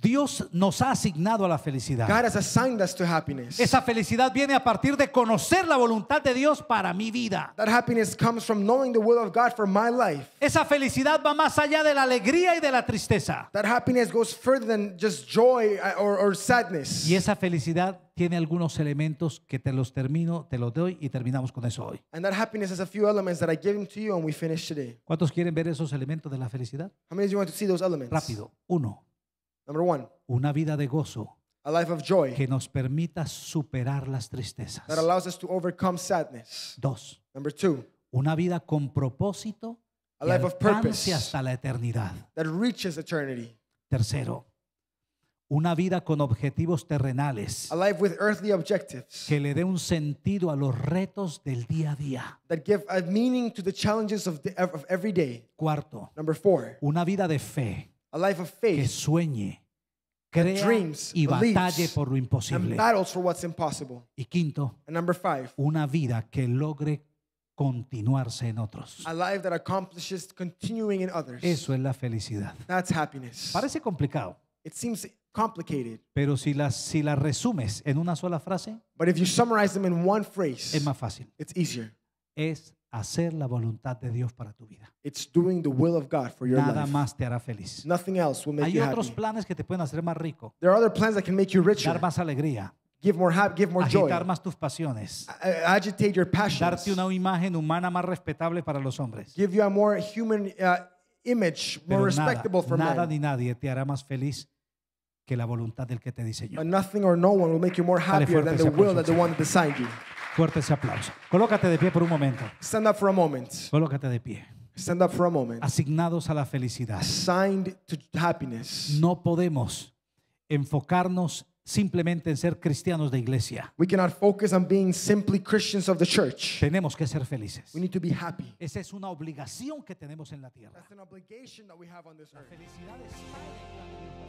Dios nos ha asignado a la felicidad. Esa felicidad viene a partir de conocer la voluntad de Dios para mi vida. Esa felicidad va más allá de la alegría y de la tristeza. happiness Y esa felicidad tiene algunos elementos que te los termino, te los doy y terminamos con eso hoy. ¿Cuántos quieren ver esos elementos de la felicidad? Rápido. Uno una vida de gozo que nos permita superar las tristezas. Dos, una vida con propósito que hasta la eternidad. Tercero, una vida con objetivos terrenales que le dé un sentido a los retos del día a día. Cuarto, una vida de fe que sueñe, crea y batalle por lo imposible. Y quinto, una vida que logre continuarse en otros. Eso es la felicidad. Parece complicado. Pero si las si la resumes en una sola frase, es más fácil. Es hacer la voluntad de Dios para tu vida. It's doing the will of God for your Nada life. más te hará feliz. Nothing else will make Hay you otros happy. planes que te pueden hacer más rico, There are other plans that can make you richer. dar más alegría, give more give more joy. agitar más tus pasiones, agitate your passions. darte una imagen humana más respetable para los hombres. Give you a more human uh, image, more respectable nada, respectable for nada men. ni nadie te hará más feliz que la voluntad del que te diseñó. But nothing or no one will make you more happier than the will aplauso. that the one that designed you. Fuerte ese aplauso. Colócate de pie por un momento. Stand up for a moment. Colócate de pie. Stand up for a moment. Asignados a la felicidad. Assigned to happiness. No podemos enfocarnos simplemente en ser cristianos de iglesia. We cannot focus on being simply Christians of the church. Tenemos que ser felices. We need to be happy. Esa es una obligación que tenemos en la tierra. That's an obligation that we have on this earth. La felicidad es